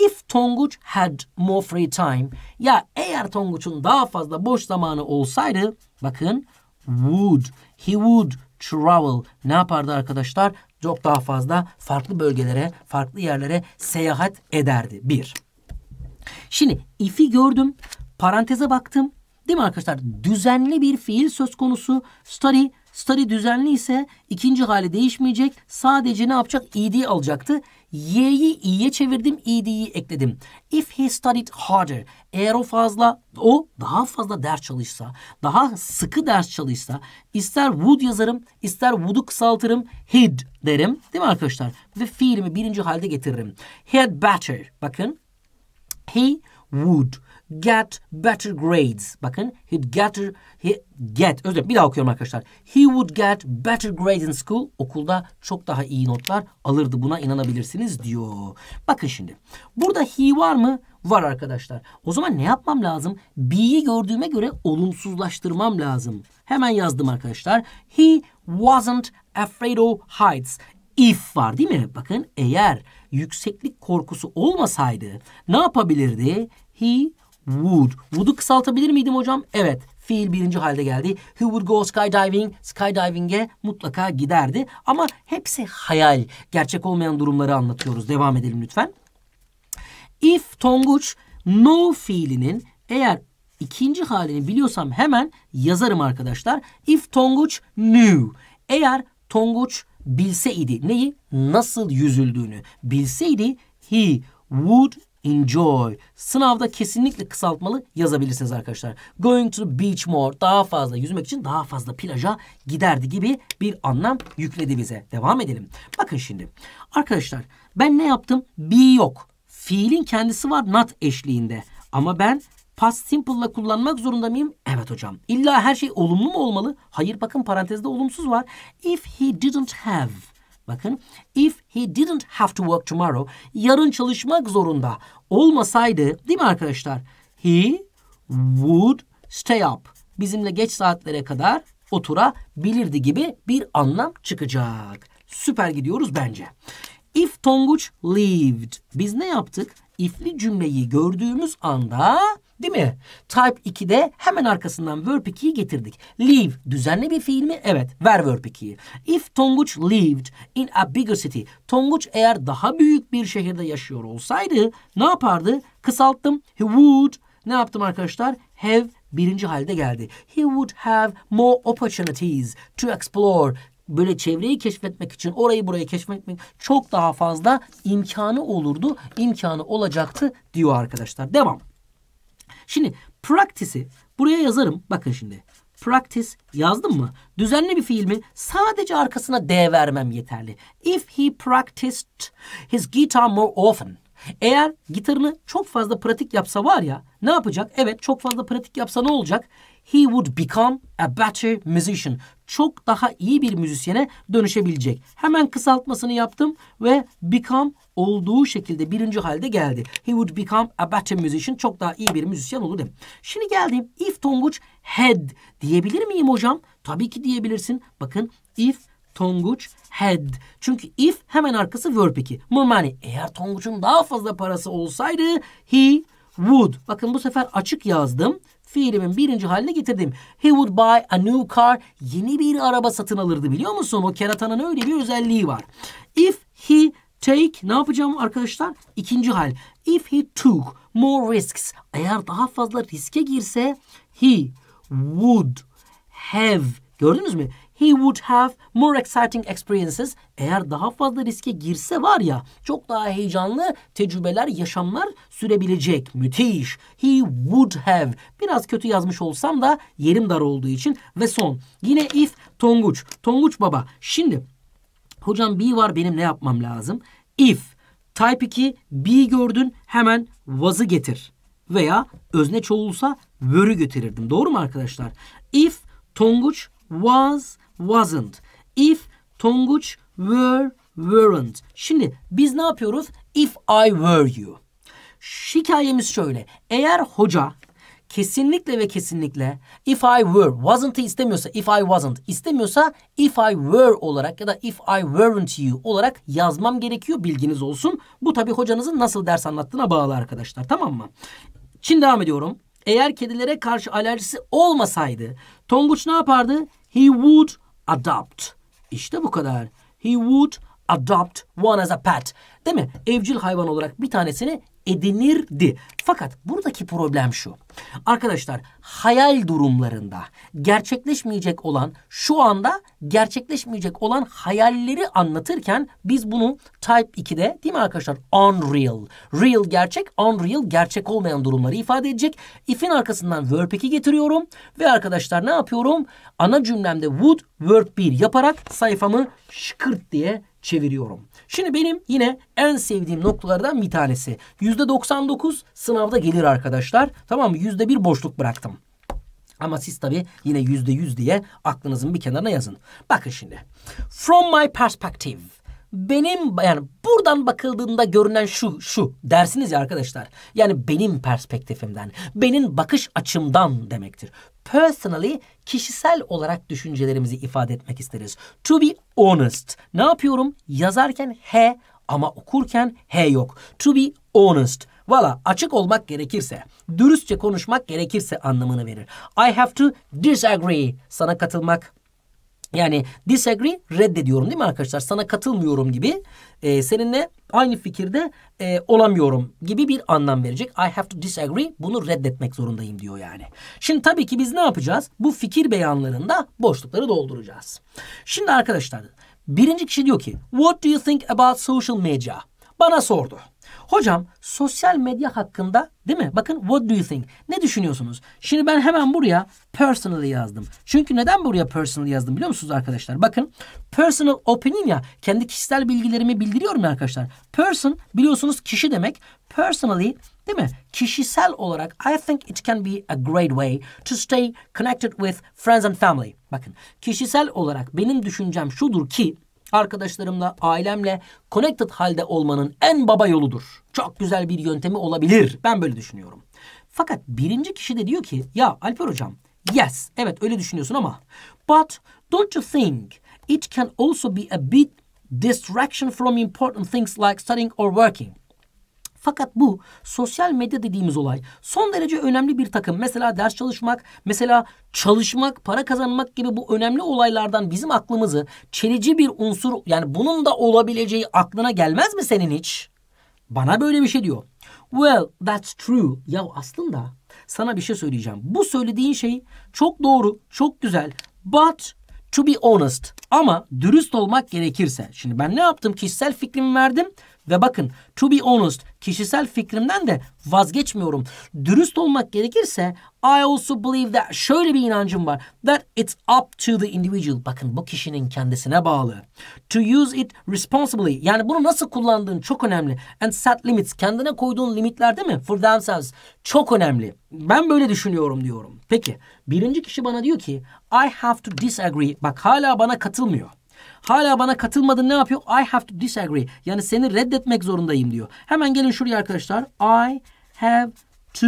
If Tonguç had more free time. Ya eğer Tonguç'un daha fazla boş zamanı olsaydı bakın would, he would, travel ne yapardı arkadaşlar? Çok daha fazla farklı bölgelere, farklı yerlere seyahat ederdi. Bir. Şimdi if'i gördüm. Paranteze baktım. Değil mi arkadaşlar? Düzenli bir fiil söz konusu. Study Starı düzenli ise ikinci hali değişmeyecek. Sadece ne yapacak? Ed alacaktı. Y'yi i'ye çevirdim, ed'yi ekledim. If he studied harder, eğer o fazla, o daha fazla ders çalışsa, daha sıkı ders çalışsa, ister would yazarım, ister would'u kısaltırım, he'd derim. Değil mi arkadaşlar? Ve fiilimi birinci halde getiririm. He had better. Bakın. He would get better grades. Bakın he'd get, he, get özür dilerim bir daha okuyorum arkadaşlar. He would get better grades in school. Okulda çok daha iyi notlar alırdı buna inanabilirsiniz diyor. Bakın şimdi burada he var mı? Var arkadaşlar. O zaman ne yapmam lazım? Be'yi gördüğüme göre olumsuzlaştırmam lazım. Hemen yazdım arkadaşlar. He wasn't afraid of heights if var değil mi? Bakın eğer yükseklik korkusu olmasaydı ne yapabilirdi? He would. Would'u kısaltabilir miydim hocam? Evet. Fiil birinci halde geldi. He would go skydiving. Skydiving'e mutlaka giderdi. Ama hepsi hayal. Gerçek olmayan durumları anlatıyoruz. Devam edelim lütfen. If Tonguç no fiilinin eğer ikinci halini biliyorsam hemen yazarım arkadaşlar. If Tonguç knew. Eğer Tonguç bilseydi neyi? Nasıl yüzüldüğünü bilseydi he would enjoy. Sınavda kesinlikle kısaltmalı yazabilirsiniz arkadaşlar. Going to the beach more. Daha fazla yüzmek için daha fazla plaja giderdi gibi bir anlam yükledi bize. Devam edelim. Bakın şimdi. Arkadaşlar ben ne yaptım? Be yok. Fiilin kendisi var not eşliğinde. Ama ben past simple'la kullanmak zorunda mıyım? Evet hocam. İlla her şey olumlu mu olmalı? Hayır bakın parantezde olumsuz var. If he didn't have Bakın if he didn't have to work tomorrow yarın çalışmak zorunda olmasaydı değil mi arkadaşlar? He would stay up. Bizimle geç saatlere kadar oturabilirdi gibi bir anlam çıkacak. Süper gidiyoruz bence. If Tonguç lived. Biz ne yaptık? If'li cümleyi gördüğümüz anda Değil mi? Type 2'de hemen arkasından verb 2'yi getirdik. Leave düzenli bir fiil mi? Evet. Ver verb 2'yi. If Tonguç lived in a bigger city. Tonguç eğer daha büyük bir şehirde yaşıyor olsaydı ne yapardı? Kısalttım. He would. Ne yaptım arkadaşlar? Have birinci halde geldi. He would have more opportunities to explore böyle çevreyi keşfetmek için orayı burayı keşfetmek çok daha fazla imkanı olurdu. imkanı olacaktı diyor arkadaşlar. Devam. Şimdi practice'i buraya yazarım. Bakın şimdi. Practice yazdım mı? Düzenli bir fiil mi? Sadece arkasına D vermem yeterli. If he practiced his guitar more often. Eğer gitarını çok fazla pratik yapsa var ya ne yapacak? Evet çok fazla pratik yapsa ne olacak? He would become a better musician çok daha iyi bir müzisyene dönüşebilecek. Hemen kısaltmasını yaptım ve become olduğu şekilde birinci halde geldi. He would become a better musician. Çok daha iyi bir müzisyen olur dedim. Şimdi geldim if tonguç had diyebilir miyim hocam? Tabii ki diyebilirsin. Bakın if Tonguç had. Çünkü if hemen arkası verb 2. Mırmani eğer Tonguç'un daha fazla parası olsaydı he would. Bakın bu sefer açık yazdım. Fiilimin birinci haline getirdim. He would buy a new car. Yeni bir araba satın alırdı biliyor musun? O keratanın öyle bir özelliği var. If he take ne yapacağım arkadaşlar? İkinci hal. If he took more risks. Eğer daha fazla riske girse he would have. Gördünüz mü? he would have more exciting experiences. Eğer daha fazla riske girse var ya çok daha heyecanlı tecrübeler, yaşamlar sürebilecek. Müthiş. He would have. Biraz kötü yazmış olsam da yerim dar olduğu için. Ve son. Yine if Tonguç. Tonguç baba. Şimdi hocam B var benim ne yapmam lazım? If type 2 B gördün hemen was'ı getir. Veya özne çoğulsa where'ü getirirdim. Doğru mu arkadaşlar? If Tonguç was wasn't. If tonguç were weren't. Şimdi biz ne yapıyoruz? If I were you. Şikayemiz şöyle. Eğer hoca kesinlikle ve kesinlikle if I were wasn't'ı istemiyorsa if I wasn't istemiyorsa if I were olarak ya da if I weren't you olarak yazmam gerekiyor bilginiz olsun. Bu tabi hocanızın nasıl ders anlattığına bağlı arkadaşlar tamam mı? Şimdi devam ediyorum. Eğer kedilere karşı alerjisi olmasaydı Tonguç ne yapardı? He would adopt. İşte bu kadar. He would adopt one as a pet. Değil mi? Evcil hayvan olarak bir tanesini edinirdi. Fakat buradaki problem şu. Arkadaşlar hayal durumlarında gerçekleşmeyecek olan şu anda gerçekleşmeyecek olan hayalleri anlatırken biz bunu type 2'de değil mi arkadaşlar unreal. Real gerçek, unreal gerçek olmayan durumları ifade edecek. If'in arkasından verb 2 getiriyorum ve arkadaşlar ne yapıyorum? Ana cümlemde would verb 1 yaparak sayfamı şıkırt diye çeviriyorum. Şimdi benim yine en sevdiğim noktalardan bir tanesi. %99 sınavda gelir arkadaşlar. Tamam mı? %1 boşluk bıraktım. Ama siz tabii yine %100 diye aklınızın bir kenarına yazın. Bakın şimdi. From my perspective benim yani buradan bakıldığında görünen şu şu dersiniz ya arkadaşlar. Yani benim perspektifimden, benim bakış açımdan demektir. Personally kişisel olarak düşüncelerimizi ifade etmek isteriz. To be honest. Ne yapıyorum? Yazarken he ama okurken he yok. To be honest. Valla açık olmak gerekirse, dürüstçe konuşmak gerekirse anlamını verir. I have to disagree. Sana katılmak yani disagree reddediyorum değil mi arkadaşlar? Sana katılmıyorum gibi e, seninle aynı fikirde e, olamıyorum gibi bir anlam verecek. I have to disagree bunu reddetmek zorundayım diyor yani. Şimdi tabii ki biz ne yapacağız? Bu fikir beyanlarında boşlukları dolduracağız. Şimdi arkadaşlar birinci kişi diyor ki What do you think about social media? Bana sordu. Hocam sosyal medya hakkında değil mi? Bakın what do you think? Ne düşünüyorsunuz? Şimdi ben hemen buraya personal yazdım. Çünkü neden buraya personal yazdım biliyor musunuz arkadaşlar? Bakın personal opinion ya kendi kişisel bilgilerimi bildiriyorum ya arkadaşlar. Person biliyorsunuz kişi demek. Personally Değil mi? Kişisel olarak I think it can be a great way to stay connected with friends and family. Bakın kişisel olarak benim düşüncem şudur ki arkadaşlarımla, ailemle connected halde olmanın en baba yoludur. Çok güzel bir yöntemi olabilir. Ben böyle düşünüyorum. Fakat birinci kişi de diyor ki ya Alper hocam yes evet öyle düşünüyorsun ama but don't you think it can also be a bit distraction from important things like studying or working. Fakat bu sosyal medya dediğimiz olay son derece önemli bir takım. Mesela ders çalışmak, mesela çalışmak, para kazanmak gibi bu önemli olaylardan bizim aklımızı çelici bir unsur yani bunun da olabileceği aklına gelmez mi senin hiç? Bana böyle bir şey diyor. Well, that's true. Ya aslında sana bir şey söyleyeceğim. Bu söylediğin şey çok doğru, çok güzel. But to be honest ama dürüst olmak gerekirse. Şimdi ben ne yaptım? Kişisel fikrimi verdim. Ve bakın to be honest kişisel fikrimden de vazgeçmiyorum. Dürüst olmak gerekirse I also believe that şöyle bir inancım var. That it's up to the individual. Bakın bu kişinin kendisine bağlı. To use it responsibly. Yani bunu nasıl kullandığın çok önemli. And set limits. Kendine koyduğun limitler değil mi? For themselves. Çok önemli. Ben böyle düşünüyorum diyorum. Peki birinci kişi bana diyor ki I have to disagree. Bak hala bana katılmıyor. Hala bana katılmadın ne yapıyor? I have to disagree. Yani seni reddetmek zorundayım diyor. Hemen gelin şuraya arkadaşlar. I have to.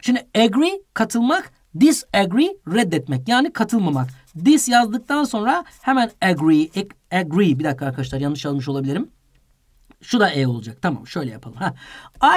Şimdi agree katılmak, disagree reddetmek. Yani katılmamak. Dis yazdıktan sonra hemen agree, agree. Bir dakika arkadaşlar yanlış almış olabilirim. Şu da e olacak. Tamam şöyle yapalım. Ha.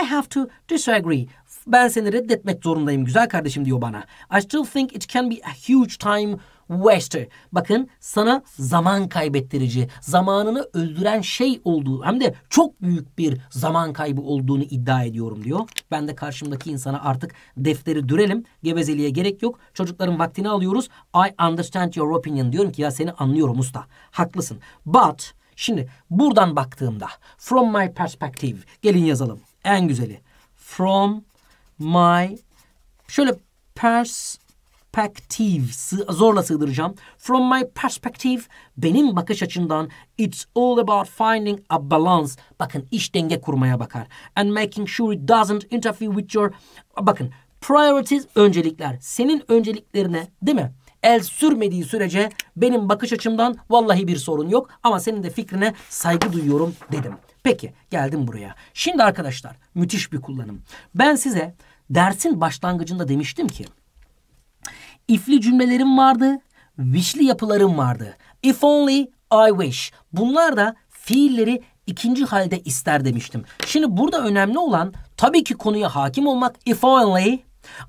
I have to disagree. Ben seni reddetmek zorundayım güzel kardeşim diyor bana. I still think it can be a huge time waster. Bakın sana zaman kaybettirici, zamanını öldüren şey olduğu hem de çok büyük bir zaman kaybı olduğunu iddia ediyorum diyor. Ben de karşımdaki insana artık defteri dürelim. Gevezeliğe gerek yok. Çocukların vaktini alıyoruz. I understand your opinion diyorum ki ya seni anlıyorum usta. Haklısın. But şimdi buradan baktığımda from my perspective gelin yazalım. En güzeli. From my şöyle pers perspective. Zorla sığdıracağım. From my perspective. Benim bakış açımdan. It's all about finding a balance. Bakın iş denge kurmaya bakar. And making sure it doesn't interfere with your... Bakın priorities öncelikler. Senin önceliklerine değil mi? el sürmediği sürece benim bakış açımdan vallahi bir sorun yok ama senin de fikrine saygı duyuyorum dedim. Peki geldim buraya. Şimdi arkadaşlar müthiş bir kullanım. Ben size dersin başlangıcında demiştim ki ifli cümlelerim vardı, wish'li yapılarım vardı. If only I wish. Bunlar da fiilleri ikinci halde ister demiştim. Şimdi burada önemli olan tabii ki konuya hakim olmak. If only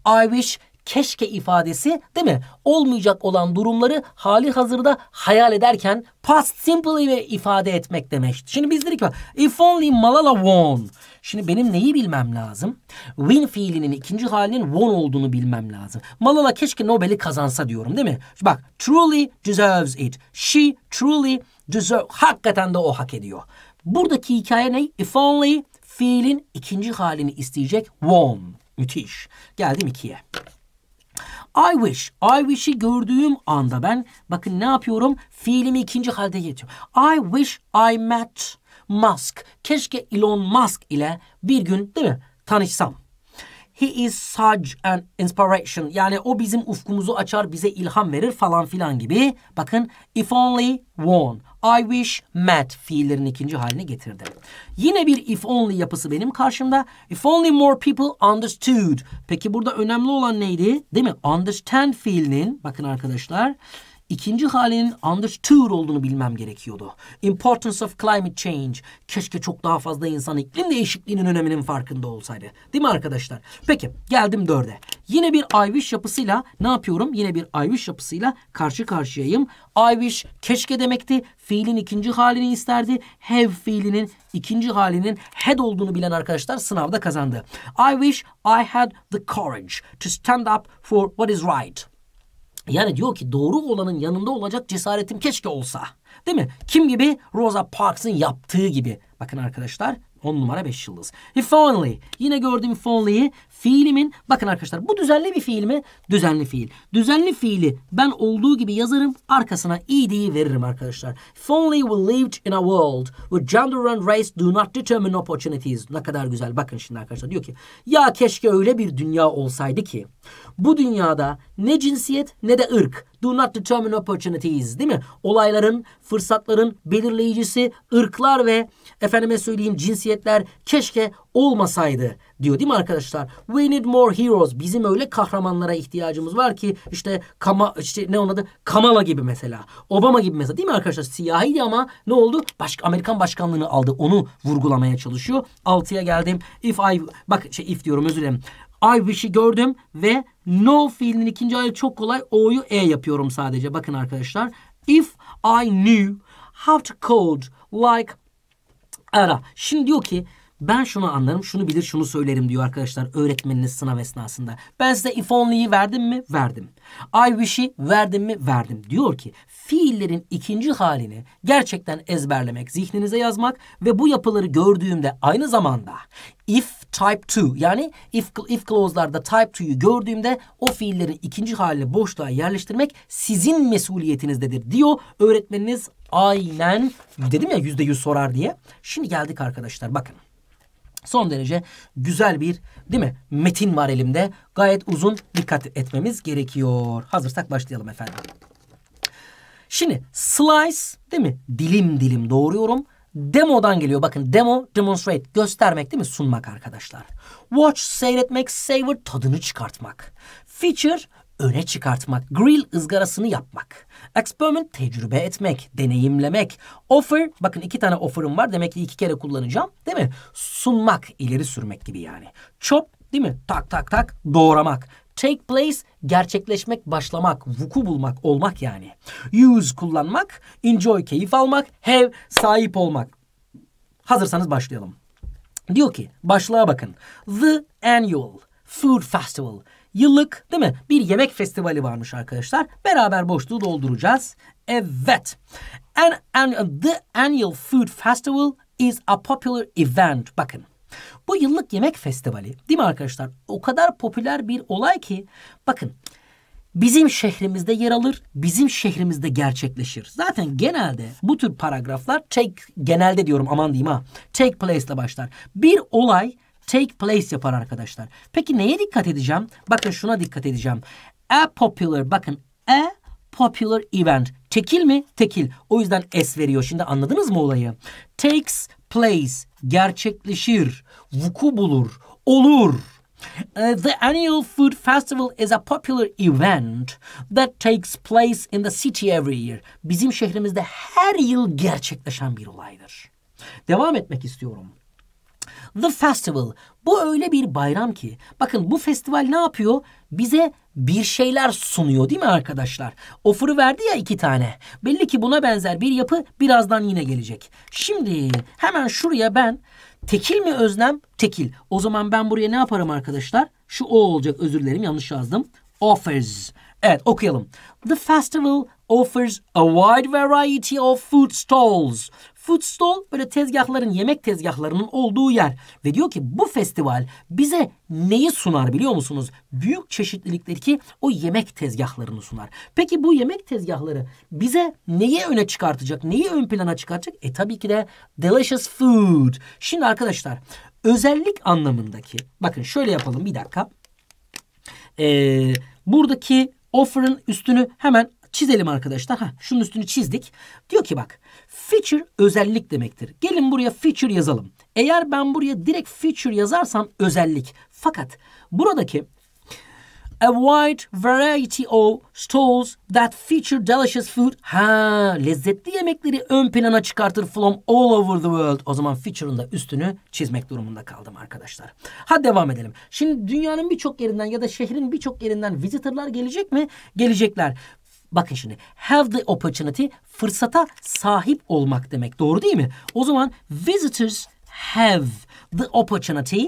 I wish keşke ifadesi değil mi? Olmayacak olan durumları hali hazırda hayal ederken past simple ve ifade etmek demek. Şimdi biz dedik ki if only Malala won. Şimdi benim neyi bilmem lazım? Win fiilinin ikinci halinin won olduğunu bilmem lazım. Malala keşke Nobel'i kazansa diyorum değil mi? Bak truly deserves it. She truly deserves. Hakikaten de o hak ediyor. Buradaki hikaye ne? If only fiilin ikinci halini isteyecek won. Müthiş. Geldim ikiye. I wish. I wish'i gördüğüm anda ben bakın ne yapıyorum? Fiilimi ikinci halde getiriyorum. I wish I met Musk. Keşke Elon Musk ile bir gün değil mi tanışsam. He is such an inspiration. Yani o bizim ufkumuzu açar, bize ilham verir falan filan gibi. Bakın if only one. I wish met fiillerin ikinci halini getirdi. Yine bir if only yapısı benim karşımda. If only more people understood. Peki burada önemli olan neydi? Değil mi? Understand fiilinin bakın arkadaşlar ikinci halinin understood olduğunu bilmem gerekiyordu. Importance of climate change. Keşke çok daha fazla insan iklim değişikliğinin öneminin farkında olsaydı. Değil mi arkadaşlar? Peki geldim dörde. Yine bir I wish yapısıyla ne yapıyorum? Yine bir I wish yapısıyla karşı karşıyayım. I wish keşke demekti. Fiilin ikinci halini isterdi. Have fiilinin ikinci halinin had olduğunu bilen arkadaşlar sınavda kazandı. I wish I had the courage to stand up for what is right. Yani diyor ki doğru olanın yanında olacak cesaretim keşke olsa. Değil mi? Kim gibi? Rosa Parks'ın yaptığı gibi. Bakın arkadaşlar 10 numara 5 yıldız. If only. Yine gördüğüm if only'yi. Fiilimin bakın arkadaşlar bu düzenli bir fiil mi? Düzenli fiil. Düzenli fiili ben olduğu gibi yazarım. Arkasına ed'yi veririm arkadaşlar. If only we lived in a world where gender and race do not determine opportunities. Ne kadar güzel. Bakın şimdi arkadaşlar diyor ki ya keşke öyle bir dünya olsaydı ki bu dünyada ne cinsiyet ne de ırk do not determine opportunities değil mi? Olayların, fırsatların belirleyicisi ırklar ve efendime söyleyeyim cinsiyetler keşke olmasaydı diyor değil mi arkadaşlar? We need more heroes. Bizim öyle kahramanlara ihtiyacımız var ki işte Kama işte ne onun adı? Kamala gibi mesela. Obama gibi mesela değil mi arkadaşlar? Siyahiydi ama ne oldu? Başka Amerikan başkanlığını aldı. Onu vurgulamaya çalışıyor. Altıya geldim. If I bak şey if diyorum özür dilerim. I wish'i gördüm ve no fiilinin ikinci hali çok kolay. O'yu e yapıyorum sadece. Bakın arkadaşlar. If I knew how to code like ara. Şimdi diyor ki ben şunu anlarım, şunu bilir, şunu söylerim diyor arkadaşlar öğretmeniniz sınav esnasında. Ben size if only'yi verdim mi? Verdim. I wish'i verdim mi? Verdim. Diyor ki fiillerin ikinci halini gerçekten ezberlemek, zihninize yazmak ve bu yapıları gördüğümde aynı zamanda if type 2 yani if, if clause'larda type 2'yu gördüğümde o fiillerin ikinci halini boşluğa yerleştirmek sizin mesuliyetinizdedir diyor. Öğretmeniniz aynen dedim ya yüzde yüz sorar diye. Şimdi geldik arkadaşlar bakın. Son derece güzel bir değil mi? Metin var elimde. Gayet uzun dikkat etmemiz gerekiyor. Hazırsak başlayalım efendim. Şimdi slice değil mi? Dilim dilim doğruyorum. Demo'dan geliyor. Bakın demo demonstrate göstermek değil mi? Sunmak arkadaşlar. Watch seyretmek, savor tadını çıkartmak. Feature öne çıkartmak, grill ızgarasını yapmak. Experiment tecrübe etmek, deneyimlemek. Offer, bakın iki tane offer'ım var demek ki iki kere kullanacağım değil mi? Sunmak, ileri sürmek gibi yani. Chop değil mi? Tak tak tak doğramak. Take place gerçekleşmek, başlamak, vuku bulmak, olmak yani. Use kullanmak, enjoy keyif almak, have sahip olmak. Hazırsanız başlayalım. Diyor ki başlığa bakın. The Annual Food Festival Yıllık değil mi? Bir yemek festivali varmış arkadaşlar. Beraber boşluğu dolduracağız. Evet. And, and the annual food festival is a popular event. Bakın. Bu yıllık yemek festivali değil mi arkadaşlar? O kadar popüler bir olay ki bakın bizim şehrimizde yer alır, bizim şehrimizde gerçekleşir. Zaten genelde bu tür paragraflar take genelde diyorum aman diyeyim ha. Take place ile başlar. Bir olay take place yapar arkadaşlar. Peki neye dikkat edeceğim? Bakın şuna dikkat edeceğim. A popular bakın a popular event. Tekil mi? Tekil. O yüzden S veriyor. Şimdi anladınız mı olayı? Takes place. Gerçekleşir. Vuku bulur. Olur. Uh, the annual food festival is a popular event that takes place in the city every year. Bizim şehrimizde her yıl gerçekleşen bir olaydır. Devam etmek istiyorum. The Festival. Bu öyle bir bayram ki bakın bu festival ne yapıyor? Bize bir şeyler sunuyor değil mi arkadaşlar? Offer'ı verdi ya iki tane. Belli ki buna benzer bir yapı birazdan yine gelecek. Şimdi hemen şuraya ben tekil mi özlem? Tekil. O zaman ben buraya ne yaparım arkadaşlar? Şu o olacak özür dilerim yanlış yazdım. Offers. Evet okuyalım. The festival offers a wide variety of food stalls food stall böyle tezgahların yemek tezgahlarının olduğu yer ve diyor ki bu festival bize neyi sunar biliyor musunuz? Büyük çeşitlilikteki o yemek tezgahlarını sunar. Peki bu yemek tezgahları bize neyi öne çıkartacak? Neyi ön plana çıkartacak? E tabii ki de delicious food. Şimdi arkadaşlar özellik anlamındaki bakın şöyle yapalım bir dakika. Ee, buradaki offer'ın üstünü hemen Çizelim arkadaşlar. Ha, şunun üstünü çizdik. Diyor ki bak feature özellik demektir. Gelin buraya feature yazalım. Eğer ben buraya direkt feature yazarsam özellik. Fakat buradaki a wide variety of stalls that feature delicious food. Ha, lezzetli yemekleri ön plana çıkartır from all over the world. O zaman feature'ın da üstünü çizmek durumunda kaldım arkadaşlar. Hadi devam edelim. Şimdi dünyanın birçok yerinden ya da şehrin birçok yerinden visitor'lar gelecek mi? Gelecekler. Bakın şimdi have the opportunity fırsata sahip olmak demek. Doğru değil mi? O zaman visitors have the opportunity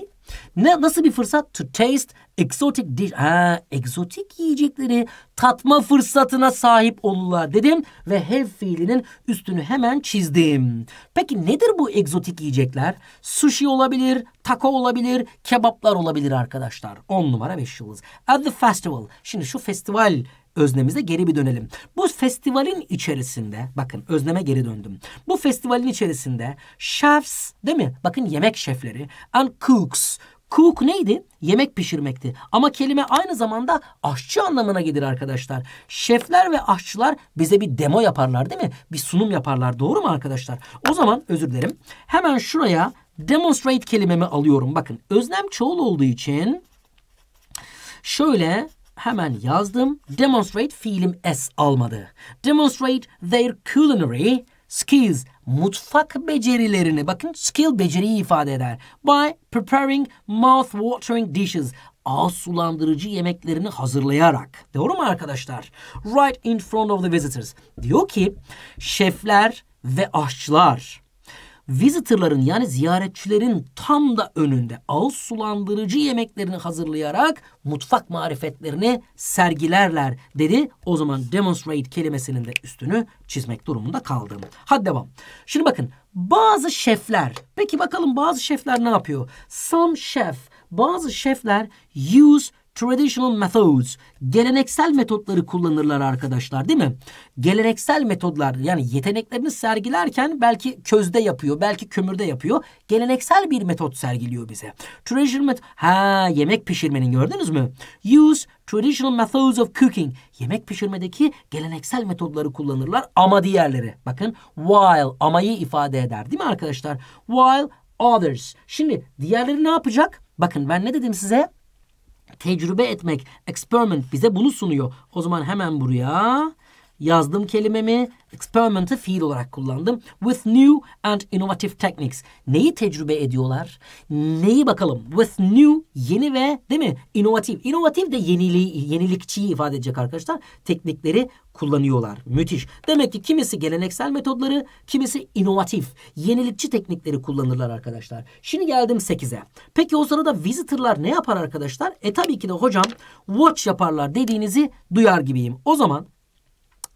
ne nasıl bir fırsat? To taste exotic dish. Ha, egzotik yiyecekleri tatma fırsatına sahip olurlar dedim ve have fiilinin üstünü hemen çizdim. Peki nedir bu egzotik yiyecekler? Sushi olabilir, taco olabilir, kebaplar olabilir arkadaşlar. 10 numara 5 yıldız. At the festival. Şimdi şu festival öznemize geri bir dönelim. Bu festivalin içerisinde bakın özneme geri döndüm. Bu festivalin içerisinde chefs değil mi? Bakın yemek şefleri and cooks. Cook neydi? Yemek pişirmekti. Ama kelime aynı zamanda aşçı anlamına gelir arkadaşlar. Şefler ve aşçılar bize bir demo yaparlar değil mi? Bir sunum yaparlar. Doğru mu arkadaşlar? O zaman özür dilerim. Hemen şuraya demonstrate kelimemi alıyorum. Bakın özlem çoğul olduğu için şöyle hemen yazdım. Demonstrate fiilim s almadı. Demonstrate their culinary skills mutfak becerilerini bakın skill beceriyi ifade eder. By preparing mouth watering dishes ağız sulandırıcı yemeklerini hazırlayarak. Doğru mu arkadaşlar? Right in front of the visitors. Diyor ki şefler ve aşçılar visitorların yani ziyaretçilerin tam da önünde ağız sulandırıcı yemeklerini hazırlayarak mutfak marifetlerini sergilerler dedi. O zaman demonstrate kelimesinin de üstünü çizmek durumunda kaldım. Hadi devam. Şimdi bakın bazı şefler peki bakalım bazı şefler ne yapıyor? Some chef bazı şefler use traditional methods geleneksel metotları kullanırlar arkadaşlar değil mi? Geleneksel metodlar yani yeteneklerini sergilerken belki közde yapıyor, belki kömürde yapıyor. Geleneksel bir metot sergiliyor bize. Traditional met ha yemek pişirmenin gördünüz mü? Use traditional methods of cooking. Yemek pişirmedeki geleneksel metodları kullanırlar ama diğerleri. Bakın while amayı ifade eder değil mi arkadaşlar? While others. Şimdi diğerleri ne yapacak? Bakın ben ne dedim size? tecrübe etmek, experiment bize bunu sunuyor. O zaman hemen buraya yazdım kelimemi. Experiment'ı fiil olarak kullandım. With new and innovative techniques. Neyi tecrübe ediyorlar? Neyi bakalım? With new, yeni ve değil mi? Innovative. Innovative de yeniliği, yenilikçiyi ifade edecek arkadaşlar. Teknikleri kullanıyorlar. Müthiş. Demek ki kimisi geleneksel metodları, kimisi inovatif, yenilikçi teknikleri kullanırlar arkadaşlar. Şimdi geldim 8'e. Peki o sırada visitor'lar ne yapar arkadaşlar? E tabii ki de hocam watch yaparlar dediğinizi duyar gibiyim. O zaman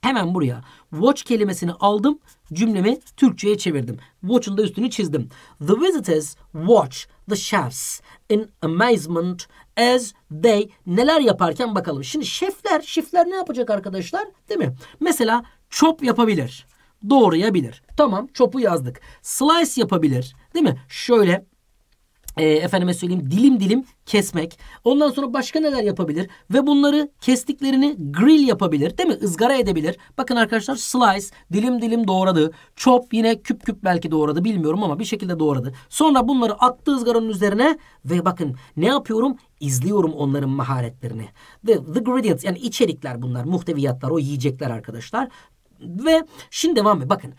Hemen buraya watch kelimesini aldım. Cümlemi Türkçe'ye çevirdim. Watch'un da üstünü çizdim. The visitors watch the chefs in amazement as they neler yaparken bakalım. Şimdi şefler, şefler ne yapacak arkadaşlar? Değil mi? Mesela chop yapabilir. Doğrayabilir. Tamam, chop'u yazdık. Slice yapabilir. Değil mi? Şöyle e, efendime söyleyeyim dilim dilim kesmek. Ondan sonra başka neler yapabilir? Ve bunları kestiklerini grill yapabilir değil mi? Izgara edebilir. Bakın arkadaşlar slice dilim dilim doğradı. Chop yine küp küp belki doğradı bilmiyorum ama bir şekilde doğradı. Sonra bunları attı ızgaranın üzerine ve bakın ne yapıyorum? İzliyorum onların maharetlerini. The, the gradients yani içerikler bunlar. Muhteviyatlar o yiyecekler arkadaşlar. Ve şimdi devam et. Bakın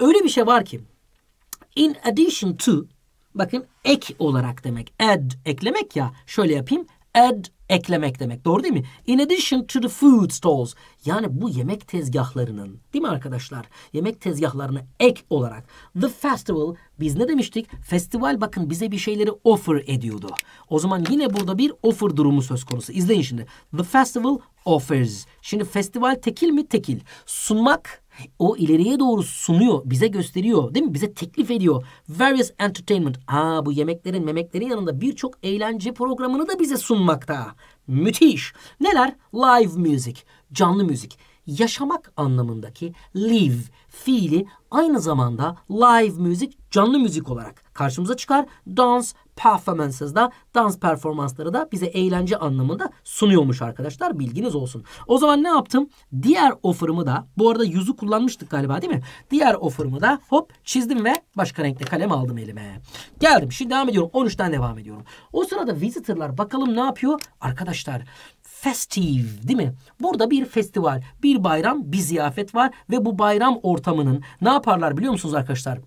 öyle bir şey var ki in addition to Bakın ek olarak demek. Add eklemek ya. Şöyle yapayım. Add eklemek demek. Doğru değil mi? In addition to the food stalls. Yani bu yemek tezgahlarının değil mi arkadaşlar? Yemek tezgahlarına ek olarak. The festival biz ne demiştik? Festival bakın bize bir şeyleri offer ediyordu. O zaman yine burada bir offer durumu söz konusu. İzleyin şimdi. The festival offers. Şimdi festival tekil mi? Tekil. Sunmak o ileriye doğru sunuyor, bize gösteriyor değil mi? Bize teklif ediyor. Various entertainment. Aa bu yemeklerin memeklerin yanında birçok eğlence programını da bize sunmakta. Müthiş. Neler? Live music, canlı müzik. Yaşamak anlamındaki live fiili aynı zamanda live müzik, canlı müzik olarak karşımıza çıkar. Dance performances da dans performansları da bize eğlence anlamında sunuyormuş arkadaşlar. Bilginiz olsun. O zaman ne yaptım? Diğer offer'ımı da bu arada yüzü kullanmıştık galiba değil mi? Diğer offer'ımı da hop çizdim ve başka renkte kalem aldım elime. Geldim. Şimdi devam ediyorum. 13'ten devam ediyorum. O sırada visitor'lar bakalım ne yapıyor? Arkadaşlar festive değil mi? Burada bir festival, bir bayram, bir ziyafet var ve bu bayram ortamı ortamının ne yaparlar biliyor musunuz arkadaşlar?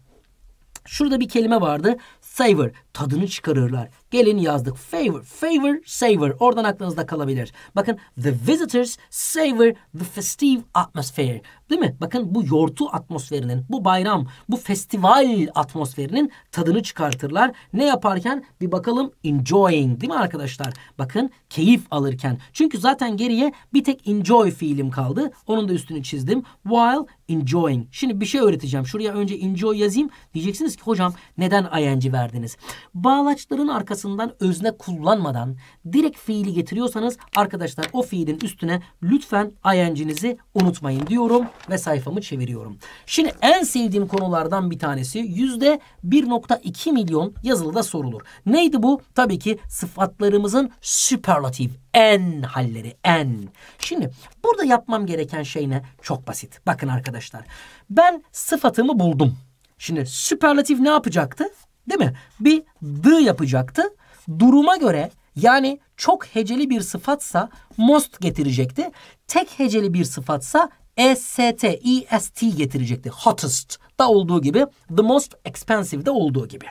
Şurada bir kelime vardı. saver tadını çıkarırlar. Gelin yazdık. Favor, favor, savor. Oradan aklınızda kalabilir. Bakın the visitors savor the festive atmosphere. Değil mi? Bakın bu yortu atmosferinin, bu bayram, bu festival atmosferinin tadını çıkartırlar. Ne yaparken? Bir bakalım enjoying değil mi arkadaşlar? Bakın keyif alırken. Çünkü zaten geriye bir tek enjoy fiilim kaldı. Onun da üstünü çizdim. While enjoying. Şimdi bir şey öğreteceğim. Şuraya önce enjoy yazayım. Diyeceksiniz ki hocam neden ing verdiniz? Bağlaçların arkasından özne kullanmadan direkt fiili getiriyorsanız arkadaşlar o fiilin üstüne lütfen ing'inizi unutmayın diyorum ve sayfamı çeviriyorum. Şimdi en sevdiğim konulardan bir tanesi yüzde 1.2 milyon yazılıda sorulur. Neydi bu? Tabii ki sıfatlarımızın süperlatif en halleri en. Şimdi burada yapmam gereken şey ne? Çok basit. Bakın arkadaşlar ben sıfatımı buldum. Şimdi süperlatif ne yapacaktı? Değil mi? Bir d yapacaktı. Duruma göre yani çok heceli bir sıfatsa most getirecekti. Tek heceli bir sıfatsa EST, EST getirecekti. Hottest da olduğu gibi, the most expensive de olduğu gibi.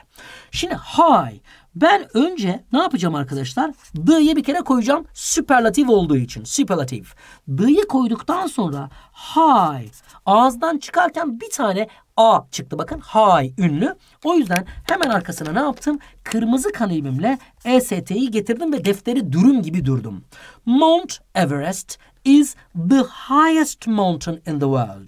Şimdi high. Ben önce ne yapacağım arkadaşlar? D'yi bir kere koyacağım süperlatif olduğu için. Süperlatif. D'yi koyduktan sonra high. Ağızdan çıkarken bir tane A çıktı bakın. Hay ünlü. O yüzden hemen arkasına ne yaptım? Kırmızı kalemimle EST'yi getirdim ve defteri dürüm gibi durdum. Mount Everest is the highest mountain in the world.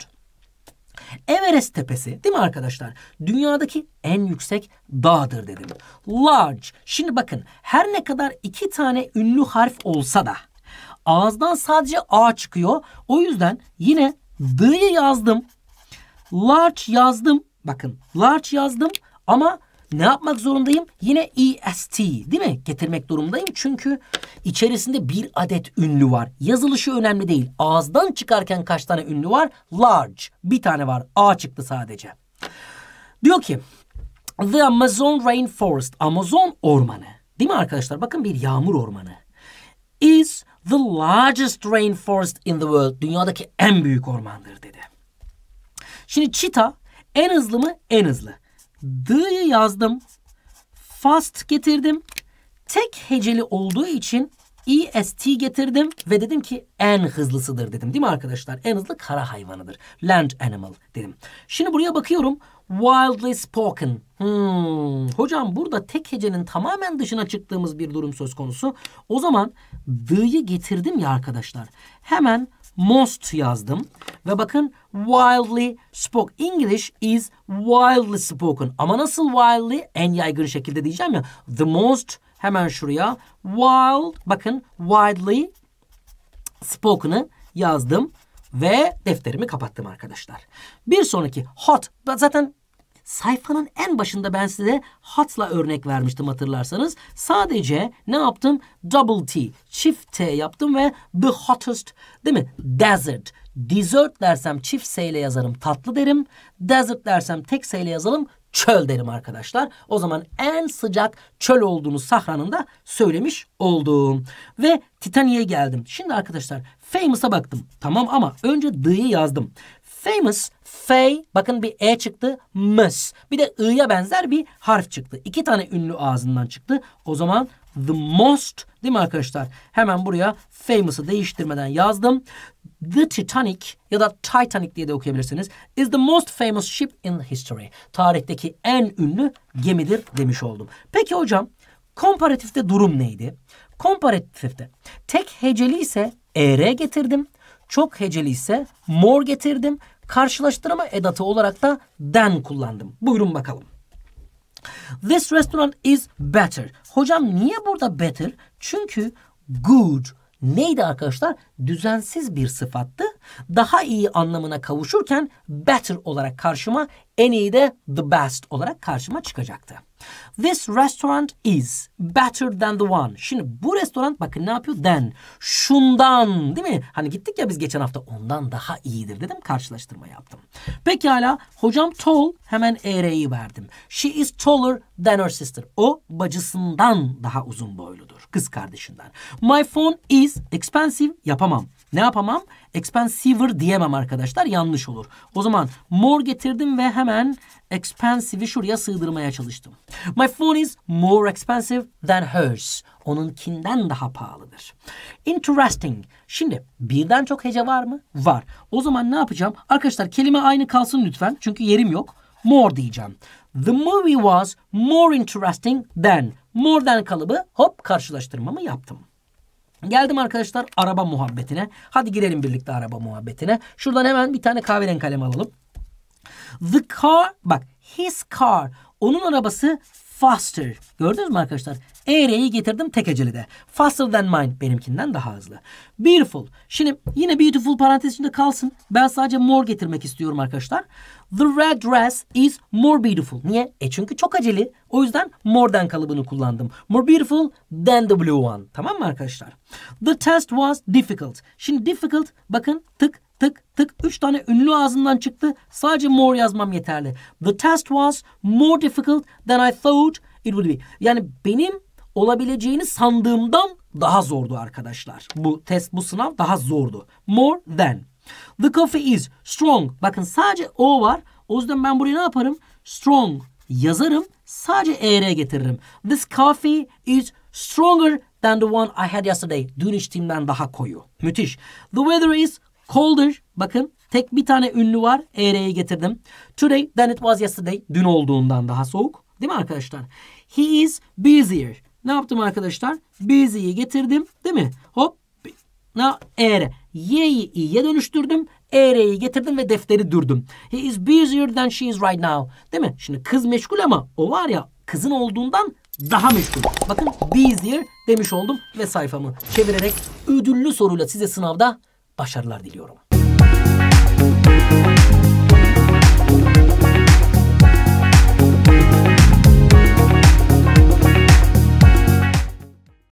Everest tepesi değil mi arkadaşlar? Dünyadaki en yüksek dağdır dedim. Large. Şimdi bakın her ne kadar iki tane ünlü harf olsa da ağızdan sadece A çıkıyor. O yüzden yine D'yi yazdım large yazdım. Bakın large yazdım ama ne yapmak zorundayım? Yine est değil mi? Getirmek durumundayım. Çünkü içerisinde bir adet ünlü var. Yazılışı önemli değil. Ağızdan çıkarken kaç tane ünlü var? Large. Bir tane var. A çıktı sadece. Diyor ki The Amazon Rainforest. Amazon ormanı. Değil mi arkadaşlar? Bakın bir yağmur ormanı. Is the largest rainforest in the world. Dünyadaki en büyük ormandır Şimdi çita en hızlı mı? En hızlı. D'yi yazdım. Fast getirdim. Tek heceli olduğu için EST getirdim ve dedim ki en hızlısıdır dedim değil mi arkadaşlar? En hızlı kara hayvanıdır. Land animal dedim. Şimdi buraya bakıyorum. Wildly spoken. Hmm. Hocam burada tek hecenin tamamen dışına çıktığımız bir durum söz konusu. O zaman d'yi getirdim ya arkadaşlar. Hemen most yazdım. Ve bakın wildly spoken. English is wildly spoken. Ama nasıl wildly? En yaygın şekilde diyeceğim ya. The most hemen şuraya. Wild bakın wildly spoken'ı yazdım ve defterimi kapattım arkadaşlar. Bir sonraki hot zaten Sayfanın en başında ben size hatla örnek vermiştim hatırlarsanız. Sadece ne yaptım? Double T, çift T yaptım ve the hottest değil mi? Desert. Dessert dersem çift S ile yazarım tatlı derim. Desert dersem tek S ile yazalım çöl derim arkadaşlar. O zaman en sıcak çöl olduğunu sahranın da söylemiş oldum. Ve Titania'ya geldim. Şimdi arkadaşlar Famous'a baktım. Tamam ama önce D'yi yazdım. Famous, fey, bakın bir e çıktı, mıs. Bir de i'ya benzer bir harf çıktı. İki tane ünlü ağzından çıktı. O zaman the most değil mi arkadaşlar? Hemen buraya famous'ı değiştirmeden yazdım. The Titanic ya da Titanic diye de okuyabilirsiniz. Is the most famous ship in history. Tarihteki en ünlü gemidir demiş oldum. Peki hocam komparatifte durum neydi? Komparatifte tek heceli ise er getirdim. Çok heceli ise more getirdim karşılaştırma edatı olarak da den kullandım. Buyurun bakalım. This restaurant is better. Hocam niye burada better? Çünkü good neydi arkadaşlar? Düzensiz bir sıfattı. Daha iyi anlamına kavuşurken better olarak karşıma en iyi de the best olarak karşıma çıkacaktı. This restaurant is better than the one. Şimdi bu restoran bakın ne yapıyor? Then Şundan değil mi? Hani gittik ya biz geçen hafta ondan daha iyidir dedim. Karşılaştırma yaptım. Pekala hocam tall hemen ere'yi verdim. She is taller than her sister. O bacısından daha uzun boyludur. Kız kardeşinden. My phone is expensive. Yapamam. Ne yapamam? Expensiver diyemem arkadaşlar. Yanlış olur. O zaman more getirdim ve hemen expensive'i şuraya sığdırmaya çalıştım. My phone is more expensive than hers. Onunkinden daha pahalıdır. Interesting. Şimdi birden çok hece var mı? Var. O zaman ne yapacağım? Arkadaşlar kelime aynı kalsın lütfen. Çünkü yerim yok more diyeceğim. The movie was more interesting than. More than kalıbı hop karşılaştırmamı yaptım. Geldim arkadaşlar araba muhabbetine. Hadi girelim birlikte araba muhabbetine. Şuradan hemen bir tane kahveren kalem alalım. The car, bak his car, onun arabası faster. Gördünüz mü arkadaşlar? ER'yi getirdim tek ecelide. Faster than mine. Benimkinden daha hızlı. Beautiful. Şimdi yine beautiful parantez içinde kalsın. Ben sadece more getirmek istiyorum arkadaşlar. The red dress is more beautiful. Niye? E çünkü çok aceli. O yüzden more than kalıbını kullandım. More beautiful than the blue one. Tamam mı arkadaşlar? The test was difficult. Şimdi difficult bakın tık tık tık Üç tane ünlü ağzından çıktı. Sadece more yazmam yeterli. The test was more difficult than I thought it would be. Yani benim olabileceğini sandığımdan daha zordu arkadaşlar. Bu test, bu sınav daha zordu. More than. The coffee is strong. Bakın sadece o var. O yüzden ben buraya ne yaparım? Strong yazarım. Sadece er getiririm. This coffee is stronger than the one I had yesterday. Dün içtiğimden daha koyu. Müthiş. The weather is colder. Bakın tek bir tane ünlü var. Ere'yi getirdim. Today than it was yesterday. Dün olduğundan daha soğuk. Değil mi arkadaşlar? He is busier. Ne yaptım arkadaşlar? Busy'yi getirdim. Değil mi? Hop na ere. Y'yi i'ye dönüştürdüm. Ere'yi getirdim ve defteri durdum. He is busier than she is right now. Değil mi? Şimdi kız meşgul ama o var ya kızın olduğundan daha meşgul. Bakın busier demiş oldum ve sayfamı çevirerek ödüllü soruyla size sınavda başarılar diliyorum.